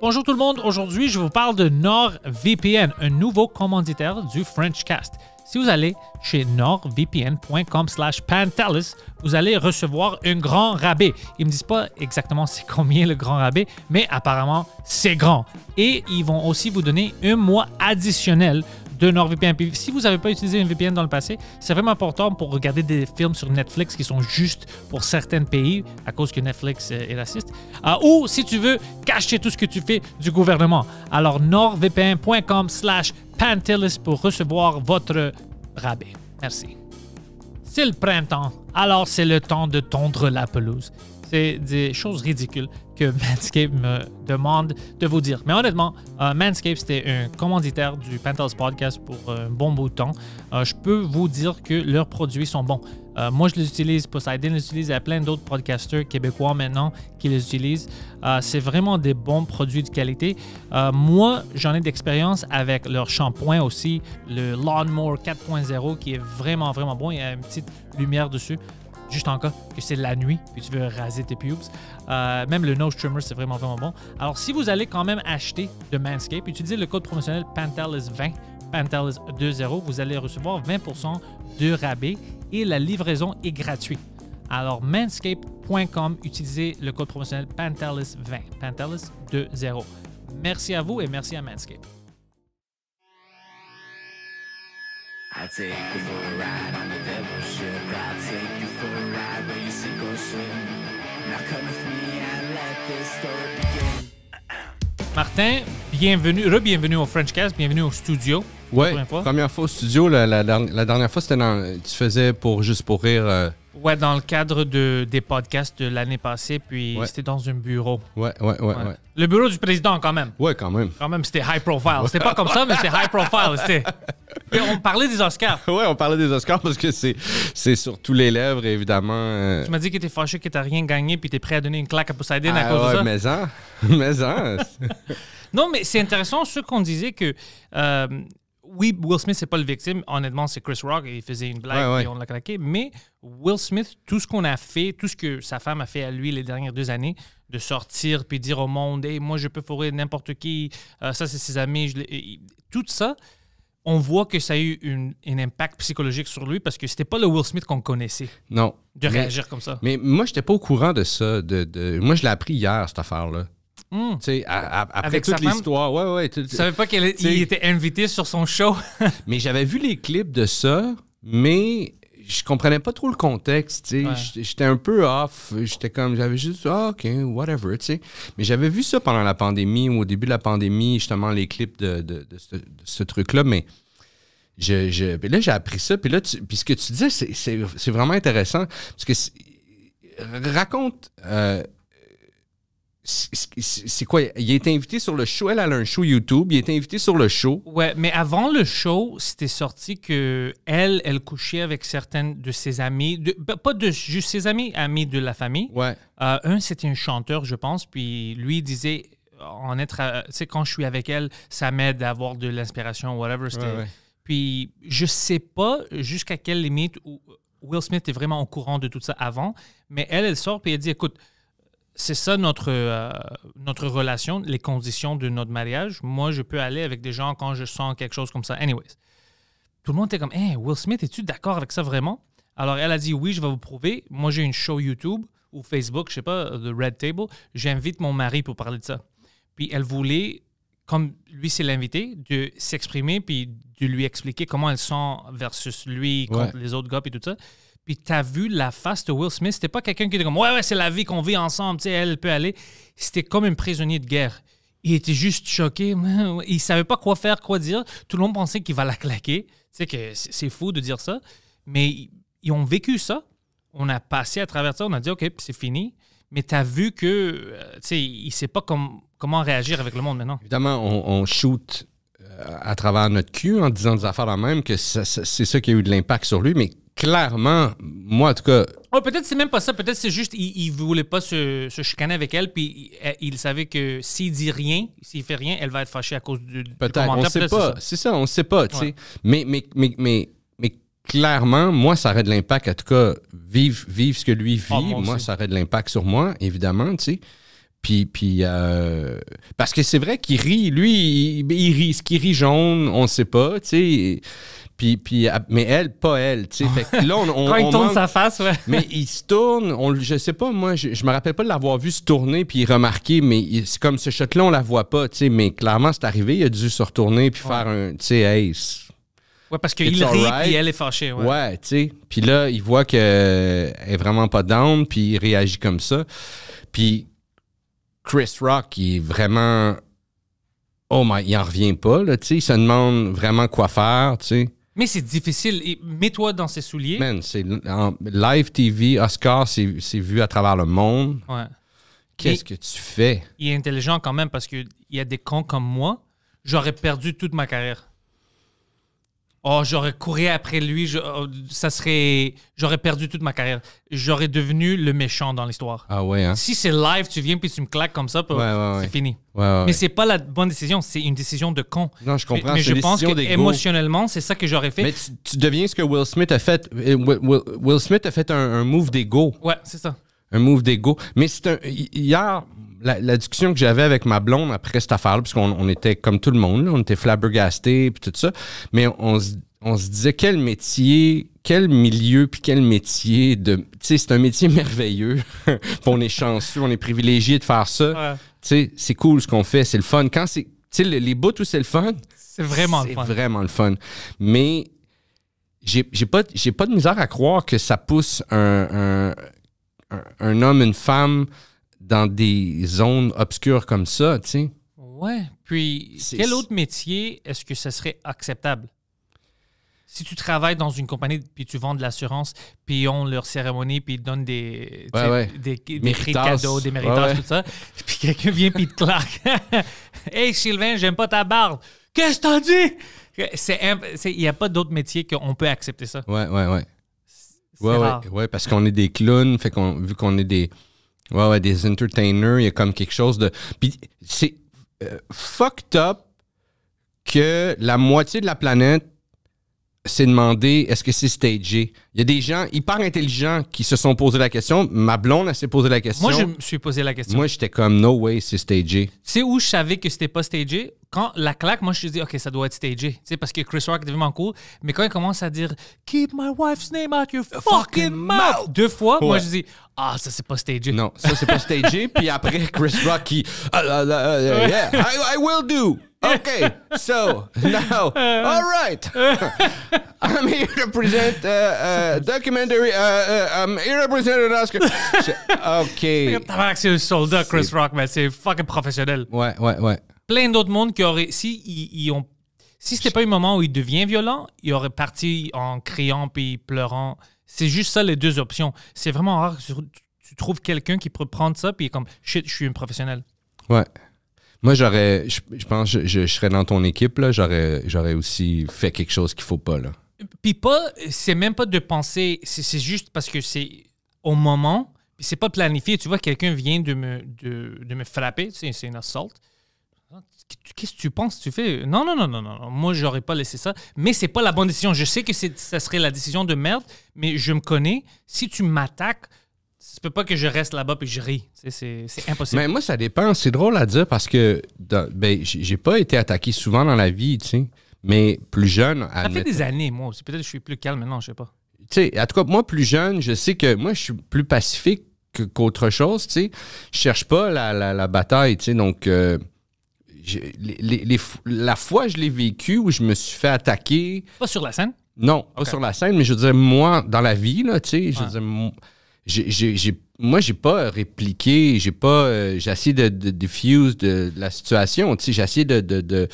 Bonjour tout le monde, aujourd'hui je vous parle de NordVPN, un nouveau commanditaire du Frenchcast. Si vous allez chez nordvpn.com slash pantalus, vous allez recevoir un grand rabais. Ils ne me disent pas exactement c'est combien le grand rabais, mais apparemment c'est grand. Et ils vont aussi vous donner un mois additionnel NordVPN. si vous n'avez pas utilisé une VPN dans le passé, c'est vraiment important pour regarder des films sur Netflix qui sont juste pour certains pays à cause que Netflix euh, est raciste. Ah, ou si tu veux cacher tout ce que tu fais du gouvernement. Alors nordvpn.com slash pantelis pour recevoir votre rabais. Merci. C'est le printemps, alors c'est le temps de tondre la pelouse c'est des choses ridicules que Manscaped me demande de vous dire. Mais honnêtement, Manscape euh, Manscaped, c'était un commanditaire du Penthouse Podcast pour euh, un bon bout de temps. Euh, je peux vous dire que leurs produits sont bons. moi, je les utilise, Poseidon les utilise, il y a plein d'autres podcasteurs québécois maintenant qui les utilisent. c'est vraiment des bons produits de qualité. moi, j'en ai d'expérience avec leur shampoing aussi, le Lawnmower 4.0 qui est vraiment, vraiment bon. Il y a une petite lumière dessus juste en cas que c'est la nuit et tu veux raser tes pubes. Euh, même le nose trimmer, c'est vraiment, vraiment bon. Alors, si vous allez quand même acheter de manscape utilisez le code promotionnel pantalus 20 pantalus 20 vous allez recevoir 20% de rabais et la livraison est gratuite. Alors, manscape.com, utilisez le code promotionnel pantalus 20 pantalus 20 Merci à vous et merci à manscape on the take you for a ride you Now come me and let this story Martin, bienvenue, re-bienvenue au Frenchcast, bienvenue au studio. Oui, première fois. au studio. La, dernière fois, c'était dans, tu faisais pour juste pour rire. Oui, euh, Ouais, dans le cadre de, des podcasts de l'année passée, puis c'était dans un bureau. Ouais, ouais, ouais, ouais, Le bureau du président, quand même. Ouais, quand même. Quand même, c'était high profile. C'était pas comme ça, mais c'était high profile. C'était on parlait des Oscars. Oui, on parlait des Oscars parce que c'est, sur tous les lèvres, évidemment. Euh. Tu m'as dit que était fâché, que t'as rien gagné, puis es prêt à donner une claque à Poseidon à ah cause de ça. Mais hein, hein. non, mais c'est intéressant ce qu'on disait que. Euh, oui, Will Smith, c'est pas le victime. Honnêtement, c'est Chris Rock. Il faisait une blague et on l'a claqué. Mais Will Smith, tout ce qu'on a fait, tout ce que sa femme a fait à lui les dernières deux années, de sortir puis dire au monde, hey, moi, je peux fourrer n'importe qui, euh, ça, c'est ses amis, tout ça, on voit que ça a eu un impact psychologique sur lui parce que c'était pas le Will Smith qu'on connaissait. Non. De réagir comme ça. Mais moi, j'étais pas au courant de ça. De, moi, je l'ai appris hier, cette affaire-là. Hmm. tu sais après toute l'histoire. Ouais, ouais, tu savais pas qu'il était invité sur son show. mais j'avais vu les clips de ça, mais je comprenais pas trop le contexte, tu sais. J'étais un peu off. J'étais comme, j'avais juste, ah, OK, whatever, tu sais. Mais j'avais vu ça pendant la pandémie ou au début de la pandémie, justement, les clips de, de, ce, truc-là. Mais je, je là, j'ai appris ça. Puis là, tu, puis ce que tu dis, c'est vraiment intéressant. Parce que raconte euh, c'est quoi? Il est invité sur le show. Elle, a un show YouTube. Il est invité sur le show. Ouais, mais avant le show, c'était sorti que elle, elle couchait avec certaines de ses amies. pas de juste ses amies, amies de la famille. Ouais. Euh, un, c'était un chanteur, je pense. Puis lui disait, euh, en être, euh, sais, quand je suis avec elle, ça m'aide à avoir de l'inspiration, whatever. Ouais, Puis je sais pas jusqu'à quelle limite Will Smith est vraiment au courant de tout ça avant. Mais elle, elle sort puis elle dit, écoute c'est ça notre, euh, notre relation, les conditions de notre mariage. Moi, je peux aller avec des gens quand je sens quelque chose comme ça. Anyways, tout le monde était comme, hey, Will Smith, es-tu d'accord avec ça vraiment? Alors, elle a dit, oui, je vais vous prouver. Moi, j'ai une show YouTube ou Facebook, je sais pas, euh, The Red Table. J'invite mon mari pour parler de ça. Puis elle voulait, comme lui, c'est l'invité, de s'exprimer puis de lui expliquer comment elle sent versus lui, contre les autres gars et tout ça puis t'as vu la face de Will Smith, c'était pas quelqu'un qui était comme Ouais, ouais, c'est la vie qu'on vit ensemble, tu elle peut aller. C'était comme un prisonnier de guerre. Il était juste choqué, il savait pas quoi faire, quoi dire. Tout le monde pensait qu'il va la claquer. Tu sais, que c'est fou de dire ça. Mais ils ont vécu ça. On a passé à travers ça, on a dit OK, c'est fini. Mais tu as vu que, euh, tu sais, il sait pas comment réagir avec le monde maintenant. Évidemment, on, on shoot euh, à travers notre cul en disant des affaires la même, que c'est ça qui a eu de l'impact sur lui, mais clairement, moi, en tout cas. Oh, peut-être c'est même pas ça. Peut-être c'est juste qu'il ne voulait pas se, se, chicaner avec elle, puis eh, il, savait que s'il dit rien, s'il fait rien, elle va être fâchée à cause du, Peut-être, on sait pas. C'est ça. on sait pas, Mais, mais, mais, clairement, moi, ça aurait de l'impact. En tout cas, vive ce que lui vit, ah, moi, ça aurait de l'impact sur moi, évidemment, tu sais. Puis, euh, parce que c'est vrai qu'il rit, lui, il, rit, ce qu'il rit jaune, on ne sait pas, tu sais. Puis, ah, mais elle, pas elle. Quand il tourne sa face, ouais. mais il se tourne, on, je sais pas, moi, je, me rappelle pas de l'avoir vu se tourner puis remarquer, mais c'est comme ce shot-là, on la voit pas, sais. mais clairement, c'est arrivé, il a dû se retourner puis faire un, tu sais, Ouais, parce qu'il rit puis elle est fâchée. Ouais, ouais tu sais. Puis là, il voit qu'elle euh, est vraiment pas down, puis il réagit comme ça. Puis Chris Rock, il est vraiment. Oh my, il en revient pas, là, tu sais. Il se demande vraiment quoi faire, tu sais. Mais c'est difficile. Mets-toi dans ses souliers. Man, c'est live TV, Oscar, c'est vu à travers le monde. Ouais. Qu'est-ce que tu fais? Il est intelligent quand même parce qu'il y a des cons comme moi. J'aurais perdu toute ma carrière oh, j'aurais couru après lui, oh, ça serait, j'aurais perdu toute ma carrière. J'aurais devenu le méchant dans l'histoire. Ah ouais, hein? Si c'est live, tu viens puis tu me claques comme ça, ouais, c'est fini. Mais c'est pas la bonne décision, c'est une décision de con. Non, je comprends. Mais, je pense que émotionnellement, c'est ça que j'aurais fait. Mais tu, deviens ce que Will Smith a fait. Euh, Will, Smith a fait un, un move d'ego. Ouais, c'est ça. Un move d'ego. Mais c'est un. Hier, la, discussion que j'avais avec ma blonde après cette affaire, puisqu'on on était comme tout le monde, on était flabbergastés puis tout ça, mais on, se disait quel métier, quel milieu puis quel métier de, tu sais, c'est un métier merveilleux. on est chanceux, on est privilégié de faire ça. Tu sais, c'est cool ce qu'on fait, c'est le fun. Quand c'est, tu sais, les, bouts où c'est le fun, c'est vraiment le fun. C'est vraiment le fun. Mais j'ai, pas, j'ai pas de misère à croire que ça pousse un, un homme, une femme dans des zones obscures comme ça, tu sais. Ouais. Puis, quel autre métier est-ce que ce serait acceptable? Si tu travailles dans une compagnie, puis tu vends de l'assurance, puis ont leur cérémonie, puis ils te donnent des, ouais, des, des, cadeaux, des méritages, tout ça, puis quelqu'un vient puis te claque. « Hey, Sylvain, j'aime pas ta barbe. Qu'est-ce que t'as dit? » Il n'y a pas d'autre métier qu'on peut accepter ça. Ouais, ouais, ouais. Ouais, ouais, ouais, parce qu'on est des clowns, fait qu'on vu qu'on est des Ouais, des entertainers, il y a comme quelque chose de. Puis c'est euh, fucked up que la moitié de la planète s'est demandé est-ce que c'est stagé. Il y a des gens hyper intelligents qui se sont posé la question. Ma blonde, elle s'est posé la question. Moi, je me suis posé la question. Moi, j'étais comme no way, c'est stagé. sais où je savais que c'était pas stagé quand la claque, moi, je me suis dit, OK, ça doit être stagé. Tu sais, parce que Chris Rock est vraiment cool. Mais quand il commence à dire, Keep my wife's name out your fucking, mouth, deux fois, moi, je dis, Ah, ça, c'est pas stagé. Non, ça, c'est pas stagé. Puis après, Chris Rock qui, ah, ah, ah, yeah, I will do. « Ok, so now, all right. I'm here to present a, uh, uh, documentary. Uh, I'm here to present an Oscar. Ok. »« C'est un soldat, Chris Rock, mais c'est fucking professionnel. Ouais, ouais, ouais. Plein d'autres mondes qui auraient. Si ils, ont. Si c'était pas un moment où il devient violent, il aurait parti en criant puis pleurant. C'est juste ça les deux options. C'est vraiment rare que tu, trouves quelqu'un qui peut prendre ça puis comme shit, je suis un professionnel. Ouais. Moi, j'aurais, je, pense, je, je, serais dans ton équipe, j'aurais, j'aurais aussi fait quelque chose qu'il faut pas, là. Puis pas, c'est même pas de penser, c'est, juste parce que c'est au moment, ce c'est pas planifié. Tu vois, quelqu'un vient de me, de, me frapper, c'est, c'est une assault. Qu'est-ce que tu penses tu fais Non, non, non, non, non. Moi, j'aurais pas laissé ça. Mais c'est pas la bonne décision. Je sais que ça serait la décision de merde, mais je me connais. Si tu m'attaques, tu peux pas que je reste là-bas et je ris. C'est impossible. Mais moi, ça dépend. C'est drôle à dire parce que ben, j'ai pas été attaqué souvent dans la vie, tu sais. Mais plus jeune. Ça fait des années, moi aussi. Peut-être que je suis plus calme maintenant, je sais pas. Tu sais, en tout cas, moi, plus jeune, je sais que moi, je suis plus pacifique qu'autre chose, tu sais. Je cherche pas la, bataille, tu sais. Donc. Euh, les, la fois je l'ai vécu où je me suis fait attaquer. Pas sur la scène? Non, pas sur la scène, mais je veux dire, moi, dans la vie, là, tu sais, je veux dire, j'ai moi, j'ai pas répliqué, j'ai pas. Euh, j'ai essayé de, de, diffuse de, la situation, tu sais, j'ai essayé de.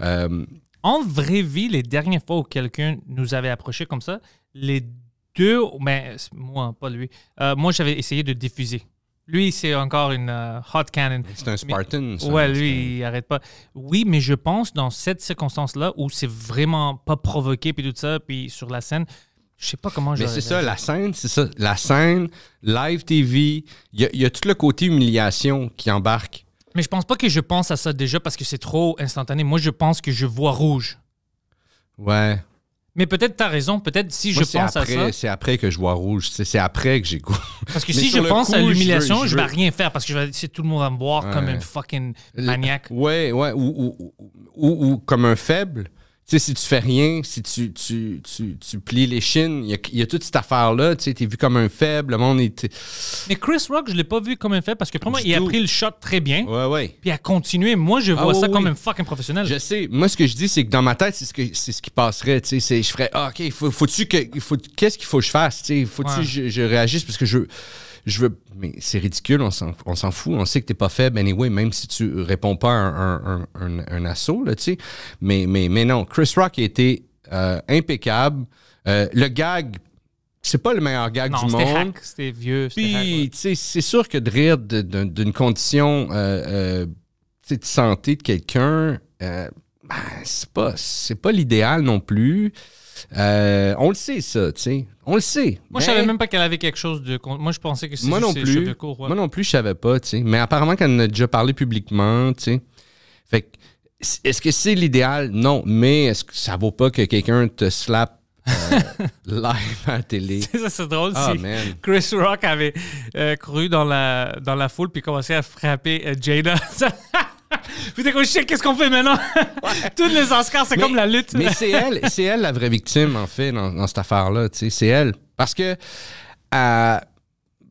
Euh, en vraie vie, les dernières fois où quelqu'un nous avait approché comme ça, les deux. Mais moi, pas lui. Euh, moi, j'avais essayé de diffuser. Lui, c'est encore une hot cannon. C'est un Spartan. ouais, lui, il arrête pas. Oui, mais je pense dans cette circonstance-là où c'est vraiment pas provoqué puis tout ça, puis sur la scène, je sais pas comment je. Mais c'est ça, la scène, c'est ça. La scène, live TV, il y, a tout le côté humiliation qui embarque. Mais je pense pas que je pense à ça déjà parce que c'est trop instantané. Moi, je pense que je vois rouge. Ouais. Mais peut-être t'as raison. Peut-être si je pense à ça. C'est après que je vois rouge. C'est après que j'ai goût. Parce que si je pense à l'humiliation, je, ne vais rien faire parce que je vais tout le monde à me boire comme un fucking maniaque. Ouais, ouais. ou comme un faible sais, si tu fais rien, si tu, tu, plies les chines, il y, a, toute cette affaire-là. Tu sais, t'es vu comme un faible, le monde est. Mais Chris Rock, je l'ai pas vu comme un faible parce que, pour moi, il a pris le shot très bien. Ouais, ouais. Puis il a continué. Moi, je vois ah, ça comme un fucking professionnel. Je sais. Moi, ce que je dis, c'est que dans ma tête, c'est ce, que, c'est ce qui passerait. Tu je ferais, ah, OK, faut, tu que. Faut, qu'est-ce qu'il faut que je fasse? Tu faut-tu que je, je réagisse parce que je je veux. Mais c'est ridicule, on s'en fout. On sait que t'es pas faible, anyway, même si tu réponds pas à un, assaut, là, tu sais. Mais, mais, mais non, Chris Rock a été euh, impeccable. Euh, le gag c'est pas le meilleur gag du monde. C'était vieux. Puis, c'est sûr que de rire d'une condition euh, de santé de quelqu'un, euh, ben, c'est pas l'idéal non plus. Euh, on le sait, ça, tu sais. On le sait. Moi, je savais même pas qu'elle avait quelque chose de. Moi, je pensais que c'était Moi non plus. Moi non plus, je savais pas, tu sais. Mais apparemment qu'elle en a déjà parlé publiquement, tu sais. Fait est-ce que c'est l'idéal? Non. Mais est-ce que ça vaut pas que quelqu'un te slappe euh, live à la télé. ça, c'est drôle. Ah, si Chris Rock avait euh, cru dans la, dans la foule puis commencé à frapper Jada. Vous êtes Putain, qu'est-ce qu'on fait maintenant? Toutes les Oscars, c'est comme la lutte. Mais c'est elle, c'est elle la vraie victime, en fait, dans, cette affaire-là. C'est elle. Parce que. Euh,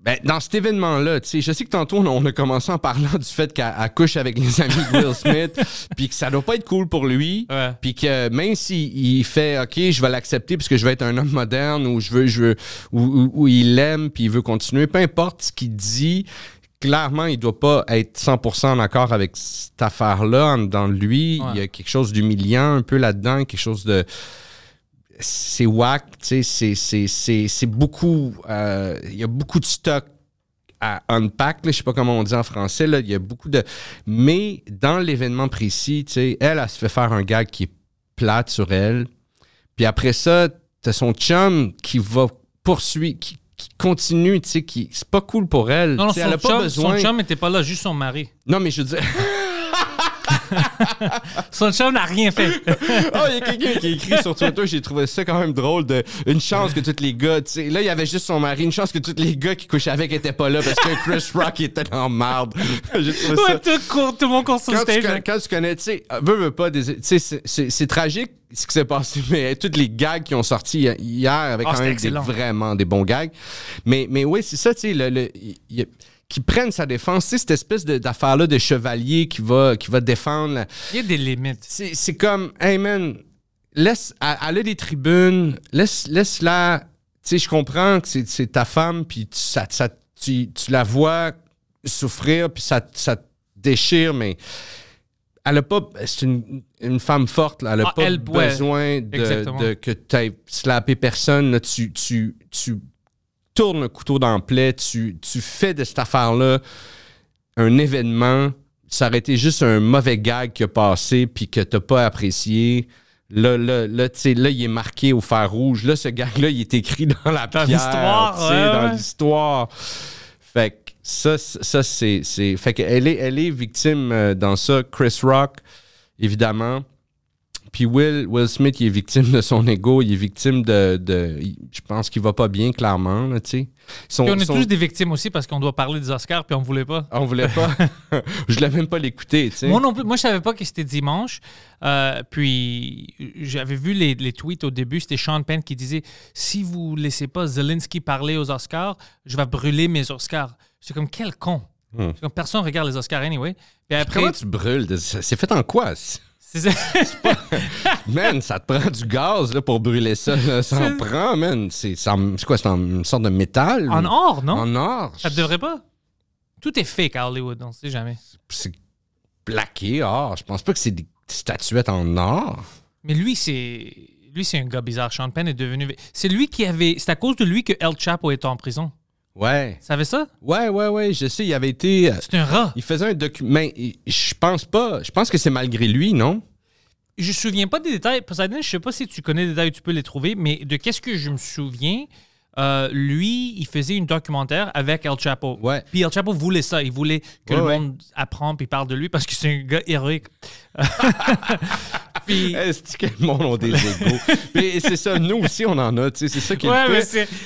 ben, dans cet événement-là, tu je sais que tantôt, on a commencé en parlant du fait qu'elle couche avec les amis de Will Smith, puis que ça doit pas être cool pour lui, puis que même s'il il fait « OK, je vais l'accepter parce que je vais être un homme moderne » ou « je veux, je veux » il l'aime, puis il veut continuer, peu importe ce qu'il dit, clairement, il ne doit pas être 100% en accord avec cette affaire-là. Dans lui, il y a quelque chose d'humiliant un peu là-dedans, quelque chose de. C'est whack, tu sais, c'est beaucoup. Euh, il y a beaucoup de stock à unpack, je ne sais pas comment on dit en français, là, il y a beaucoup de. Mais dans l'événement précis, tu sais, elle, elle, se fait faire un gag qui est plate sur elle. Puis après ça, as son chum qui va poursuivre, qui, continue, tu sais, qui c'est pas cool pour elle. Non, non, son, elle a pas besoin... son chum n'était pas là, juste son mari. Non, mais je veux dire, son chum n'a rien fait. oh, il y a quelqu'un qui a écrit sur Twitter, j'ai trouvé ça quand même drôle de une chance que tous les gars, tu sais, là il y avait juste son mari, une chance que tous les gars qui couchaient avec étaient pas là parce que Chris Rock était en marde. j'ai trouvé ça. Tout, le monde quand tu, stage. Hein. quand tu connais, tu sais, veux, veux pas, tu sais, c'est tragique ce qui s'est passé, mais toutes les gags qui ont sorti hier avec ah, quand même des, vraiment des bons gags. Mais, mais oui, c'est ça, tu sais, le, le qui prennent sa défense. C'est cette espèce d'affaire-là de chevalier qui va, qui va défendre. Il y a des limites. C'est comme, hey man, laisse aller des tribunes, laisse, laisse la. Tu sais, je comprends que c'est ta femme, puis tu, ça, tu, la vois souffrir, puis ça, te déchire, mais elle a pas. C'est une, femme forte, Elle a ah, pas besoin de, que tu aies slappé personne. Tu, tu, tu Tourne le couteau dans plaie, tu, fais de cette affaire-là un événement. Ça aurait été juste un mauvais gag qui a passé puis que t'as pas apprécié. Là, là, là, là, il est marqué au fer rouge. Là, ce gag-là, il est écrit dans la dans l'histoire. Dans l'histoire. Fait que ça, ça c'est. Fait qu'elle est, elle est victime euh, dans ça. Chris Rock, évidemment. Puis Will, Smith, il est victime de son ego, il est victime de. je pense qu'il va pas bien, clairement. tu sais. on est tous des victimes aussi parce qu'on doit parler des Oscars, puis on voulait pas. On voulait pas. je l'avais même pas l'écouter. Moi non plus. Moi, je savais pas que c'était dimanche. Euh, puis j'avais vu les, tweets au début. C'était Sean Penn qui disait Si vous laissez pas Zelensky parler aux Oscars, je vais brûler mes Oscars. C'est comme quel con. Personne hmm. Comme, personne regarde les Oscars anyway. Puis après, Comment tu brûles C'est fait en quoi c'est ça. man, ça te prend du gaz pour brûler ça. Ça en prend, man. C'est quoi, c'est une sorte de métal? En or, non? En or. Ça te devrait pas. Tout est fake à Hollywood, on sait jamais. C'est plaqué or. Je pense pas que c'est des statuettes en or. Mais lui, c'est lui, c'est un gars bizarre. Sean est devenu. C'est lui qui avait. C'est à cause de lui que El Chapo est en prison. Ouais. Ça ça? Ouais, ouais, ouais. Je sais, il avait été. Euh, c'est un rat. Il faisait un document. Je pense pas. Je pense que c'est malgré lui, non? Je me souviens pas des détails. Poseidon, je sais pas si tu connais les détails, tu peux les trouver, mais de qu'est-ce que je me souviens, euh, lui, il faisait une documentaire avec El Chapo. Ouais. Puis El Chapo voulait ça. Il voulait que le monde apprend puis parle de lui parce que c'est un gars héroïque. puis... Est-ce que le monde a des égaux? mais c'est ça, nous aussi, on en a. tu sais, C'est ça qui ouais,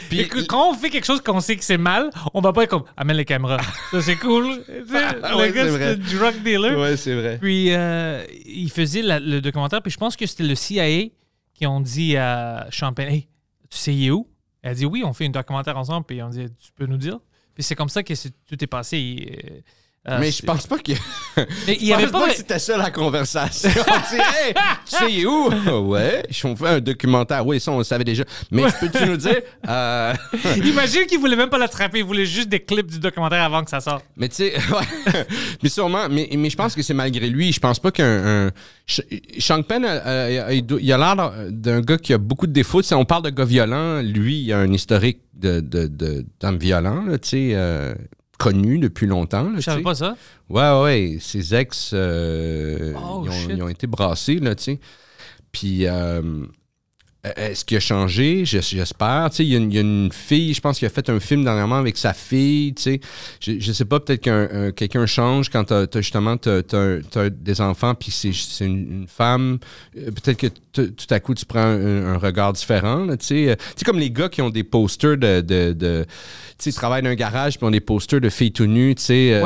puis... quand on fait quelque chose qu'on sait que c'est mal, on va pas être comme « Amène les caméras. » Ça, c'est cool. le gars, c'est le drug dealer. Ouais, c'est vrai. Puis euh, il faisait le documentaire. Puis je pense que c'était le CIA qui ont dit à Champagne tu sais, il est où? » Elle dit oui, on fait un documentaire ensemble, puis on dit tu peux nous dire. Puis c'est comme ça que tout est passé. Euh, ah, mais je pense pas que. Il y avait pas, que c'était ça la conversation. tu sais où? ouais, on fait un documentaire. Oui, ça, on le savait déjà. Mais peux-tu nous dire? Euh, Imagine qu'il voulait même pas l'attraper. Il voulait juste des clips du documentaire avant que ça sorte. Mais tu sais, ouais. mais sûrement, mais, mais je pense que c'est malgré lui. Je pense pas qu'un. Un... Sean Penn, euh, euh, il a l'air d'un gars qui a beaucoup de défauts. on parle de gars violent, lui, il a un historique d'homme de, de, violent, tu sais connu depuis longtemps. Là, je savais pas ça. Ouais, ouais. Ses ex, euh, oh, ils, ont, été brassés, là, tu sais. Puis, euh, euh, est-ce qu'il a changé? J'espère. Il, il, y a une fille, je pense qu'il a fait un film dernièrement avec sa fille. Je ne sais pas, peut-être que quelqu'un change quand tu as, justement des enfants, puis c'est une, femme. Euh, peut-être que tout à coup, tu prends un, regard différent. Euh, tu sais, comme les gars qui ont des posters de. de, de tu sais, travaillent dans un garage, puis ont des posters de filles tout nues, tu sais,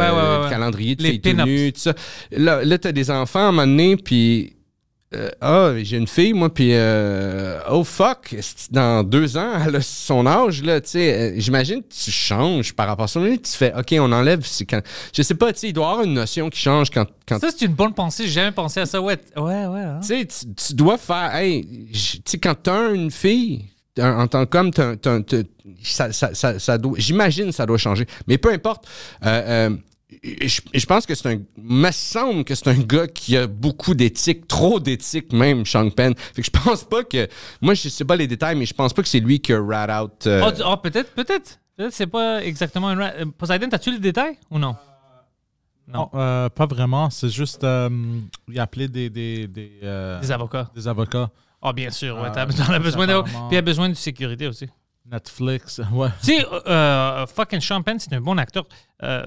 calendrier de filles tout nues, Là, tu as des enfants à un moment donné, puis euh, ah, j'ai une fille, moi, puis euh, oh fuck, dans deux ans, elle son âge, là, tu sais, euh, j'imagine que tu changes par rapport à ça. Tu fais, OK, on enlève. Quand... Je sais pas, tu sais, il doit y avoir une notion qui change quand. quand... Ça, c'est une bonne pensée, j'ai jamais pensé à ça. Ouais, ouais, ouais. Hein. Tu sais, tu dois faire, hey, tu sais, quand t'as une fille, en tant qu'homme, ça, ça, ça, ça, doit, j'imagine ça doit changer. Mais peu importe. Euh, et je, pense que c'est un. Me semble que c'est un gars qui a beaucoup d'éthique, trop d'éthique même, Sean Penn. Fait que je pense pas que. Moi, je sais pas les détails, mais je pense pas que c'est lui qui a rat out. Oh, peut-être, peut-être. Peut-être c'est pas exactement un rat. Euh, Poseidon, t'as-tu les détails ou non? Non, euh, pas vraiment. C'est juste. il a appelé des. Des, des, des avocats. Des avocats. Ah, oh, bien sûr, ouais. a besoin de... Puis il a besoin de sécurité aussi. Netflix, ouais. Tu sais, euh, euh, fucking Sean c'est un bon acteur. Euh,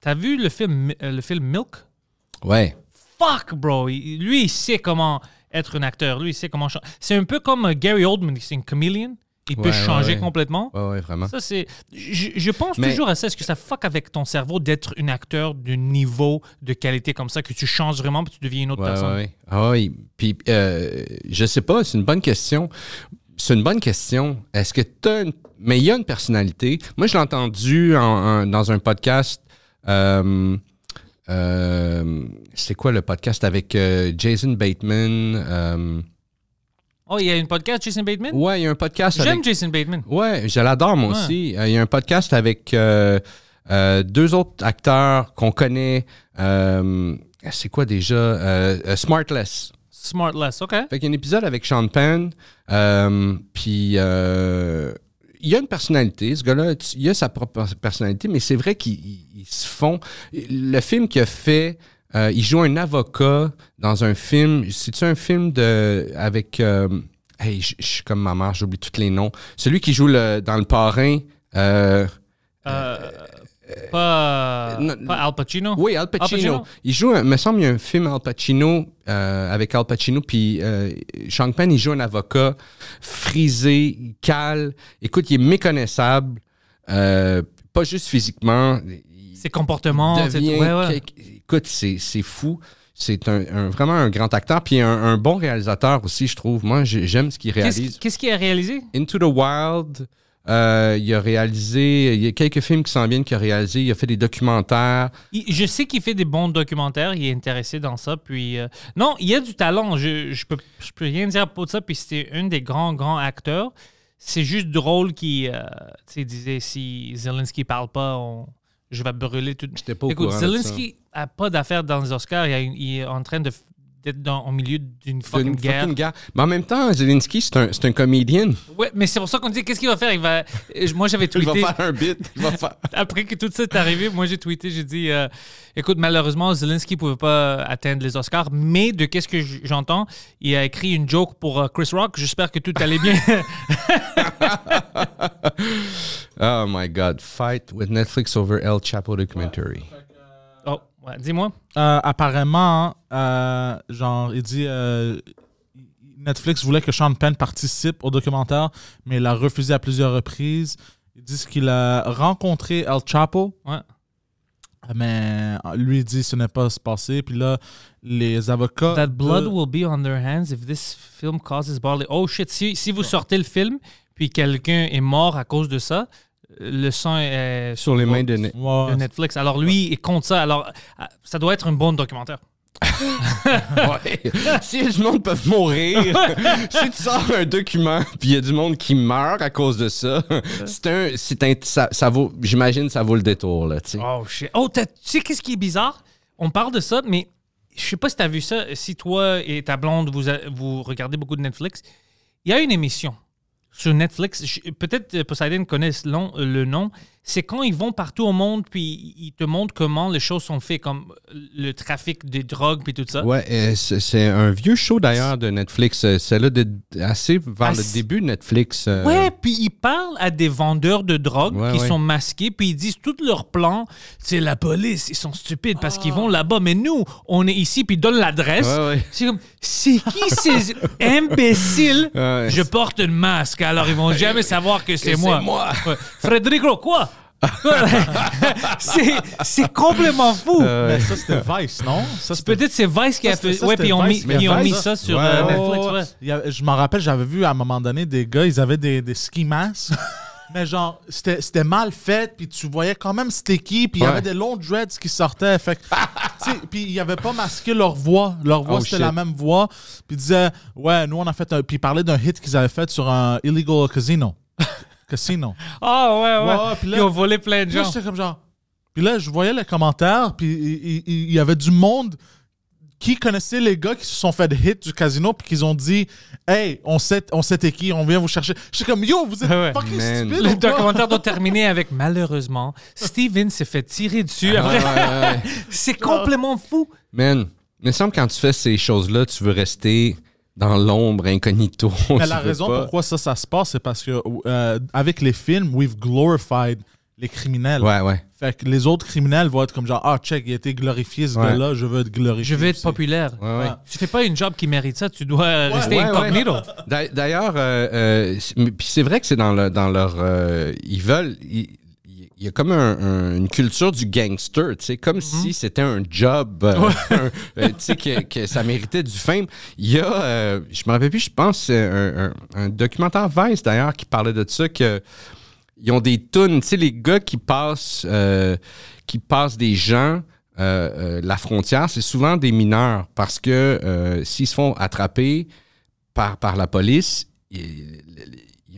t'as vu le film, le film Milk? Ouais. Fuck, bro. lui, il sait comment être un acteur. Lui, il sait comment. C'est un peu comme Gary Oldman, c'est un chameleon. Il peut changer complètement. Ouais, ouais, vraiment. Ça, c'est... Je, pense toujours à ça. Est-ce que ça fuck avec ton cerveau d'être un acteur d'un niveau de qualité comme ça, que tu changes vraiment que tu deviens une autre personne? Oui, oui. Ah, oui. Puis, je sais pas, c'est une bonne question c'est une bonne question. Est-ce que tu une... Mais il y a une personnalité. Moi, je l'ai entendu dans un podcast. Euh, euh, c'est quoi le podcast avec euh, Jason Bateman? Oh, il y a un podcast, Jason Bateman? Ouais, il y a un podcast. J'aime Jason Bateman. Ouais, je l'adore, moi aussi. Il y a un podcast avec deux autres acteurs qu'on connaît. c'est quoi déjà? Smartless. Smartless, OK. Fait qu'il y a un épisode avec Sean Penn, euh, puis euh, il il a une personnalité, ce gars-là, il a sa propre personnalité, mais c'est vrai qu'ils se font... Le film qu'il a fait... Euh, il joue un avocat dans un film. C'est-tu un film de avec. hey, je suis comme ma mère, j'oublie tous les noms. Celui qui joue dans le parrain. Euh, euh, pas, Al Pacino? Oui, Al Pacino. Il joue, me semble, il y a un film Al Pacino euh, avec Al Pacino, puis euh, Sean Penn, il joue un avocat frisé, cal. Écoute, il est méconnaissable, euh, pas juste physiquement. Ses comportements, c'est Écoute, c'est fou. C'est un, vraiment un grand acteur, puis un, bon réalisateur aussi, je trouve. Moi, j'aime ce qu'il réalise. Qu'est-ce qu'il a réalisé? Into the Wild. Euh, il a réalisé, il y a quelques films qui s'en viennent qu'il a réalisé. Il a fait des documentaires. je sais qu'il fait des bons documentaires. Il est intéressé dans ça. Puis euh, non, il y a du talent. Je, je peux, je peux rien dire pour ça. Puis c'était un des grands grands acteurs. C'est juste drôle qu'il euh, disait si Zelensky parle pas, je vais brûler tout. J'étais pas au Écoute, courant Zelensky a pas d'affaires dans les Oscars. il, est en train de dans, au milieu d'une fucking, guerre. Mais en même temps, Zelensky, c'est un, un comédien. Ouais, mais c'est pour ça qu'on dit qu'est-ce qu'il va faire Il va. Euh, moi, j'avais tweeté. il va faire un bit. Après que tout ça est arrivé, moi, j'ai tweeté, j'ai dit euh, écoute, malheureusement, Zelensky ne pouvait pas atteindre les Oscars, mais de qu'est-ce que j'entends Il a écrit une joke pour euh, Chris Rock. J'espère que tout allait bien. oh my God. Fight with Netflix over El Chapo documentary. Ouais, dis-moi. Euh, apparemment, euh, genre, il dit euh, Netflix voulait que Sean Penn participe au documentaire, mais il a refusé à plusieurs reprises. Il disent qu'il a rencontré El Chapo. Ouais. Mais lui dit ce n'est pas passé. Puis là, les avocats. That blood will be on their hands if this film causes bodily. Oh shit, si, si vous sortez le film, puis quelqu'un est mort à cause de ça, le sang est sur les mains de, Netflix. Alors lui, il compte ça. Alors ça doit être un bon documentaire. ouais. Si les gens peuvent mourir, si tu sors un document puis il y a du monde qui meurt à cause de ça, c'est un, c'est ça, vaut, j'imagine, ça vaut le détour là. Oh, oh tu sais qu'est-ce qui est bizarre On parle de ça, mais je sais pas si as vu ça. Si toi et ta blonde vous vous regardez beaucoup de Netflix, il y a une émission sur Netflix. Peut-être euh, Poseidon connaît euh, le nom c'est quand ils vont partout au monde, puis ils te montrent comment les choses sont faites, comme le trafic des drogues, puis tout ça. Ouais, c'est un vieux show d'ailleurs de Netflix. Euh, c'est là de, assez vers le début de Netflix. Euh. Ouais, puis ils parlent à des vendeurs de drogue qui sont masqués, puis ils disent tout leur plan, c'est la police, ils sont stupides parce qu'ils ah. vont là-bas, mais nous, on est ici, puis ils donnent l'adresse. c'est comme, c'est qui ces imbéciles? Je porte une masque, alors ils vont jamais savoir que c'est moi. moi. Frédéric quoi? c'est complètement fou. Euh, mais ça, c'était Vice, non? Peut-être c'est Vice qui a fait. Ouais, puis ils ont, mis, ça, sur euh, Netflix. je m'en rappelle, j'avais vu à un moment donné des gars, ils avaient des, ski masks. Mais genre, c'était mal fait, puis tu voyais quand même sticky qui, puis il y avait des longs dreads qui sortaient. Fait puis ils n'avaient pas masqué leur voix. Leur voix, oh, c'était la même voix. Puis ils disaient, ouais, nous, on a fait un. Puis ils parlaient d'un hit qu'ils avaient fait sur un Illegal Casino. Que Ah oh, ouais, ouais. ils ont volé plein de gens. comme genre. Puis là, je voyais les commentaires, puis il, y avait du monde qui connaissait les gars qui se sont fait hit du casino puis qu'ils ont dit Hey, on sait, on sait qui, on vient vous chercher. Je suis comme Yo, vous êtes fucking stupide. Le commentaire doit terminer avec Malheureusement, Steven s'est fait tirer dessus. Ah, C'est complètement fou. Man, mais semble que quand tu fais ces choses-là, tu veux rester dans l'ombre incognito. Mais la raison pourquoi ça, ça se passe, c'est parce que euh, avec les films, we've glorified les criminels. Ouais, ouais. Fait que les autres criminels vont être comme genre, ah, check, il a été glorifié ce gars-là, je veux être glorifié. Je veux être populaire. Ouais, ouais. Tu fais pas une job qui mérite ça, tu dois rester incognito. D'ailleurs, euh, euh c'est vrai que c'est dans, le, dans leur. Euh, ils veulent il y a comme une culture du gangster, tu sais, comme mhm. si c'était un job, euh, euh, tu sais, que, ça méritait du film Il y a, euh, je me rappelle plus, je pense, un, documentaire Vice d'ailleurs qui parlait de ça, qu'ils ont des tunes, tu sais, les gars qui passent, qui passent des gens. la frontière, c'est souvent des mineurs parce que s'ils se font attraper par, par la police, ils,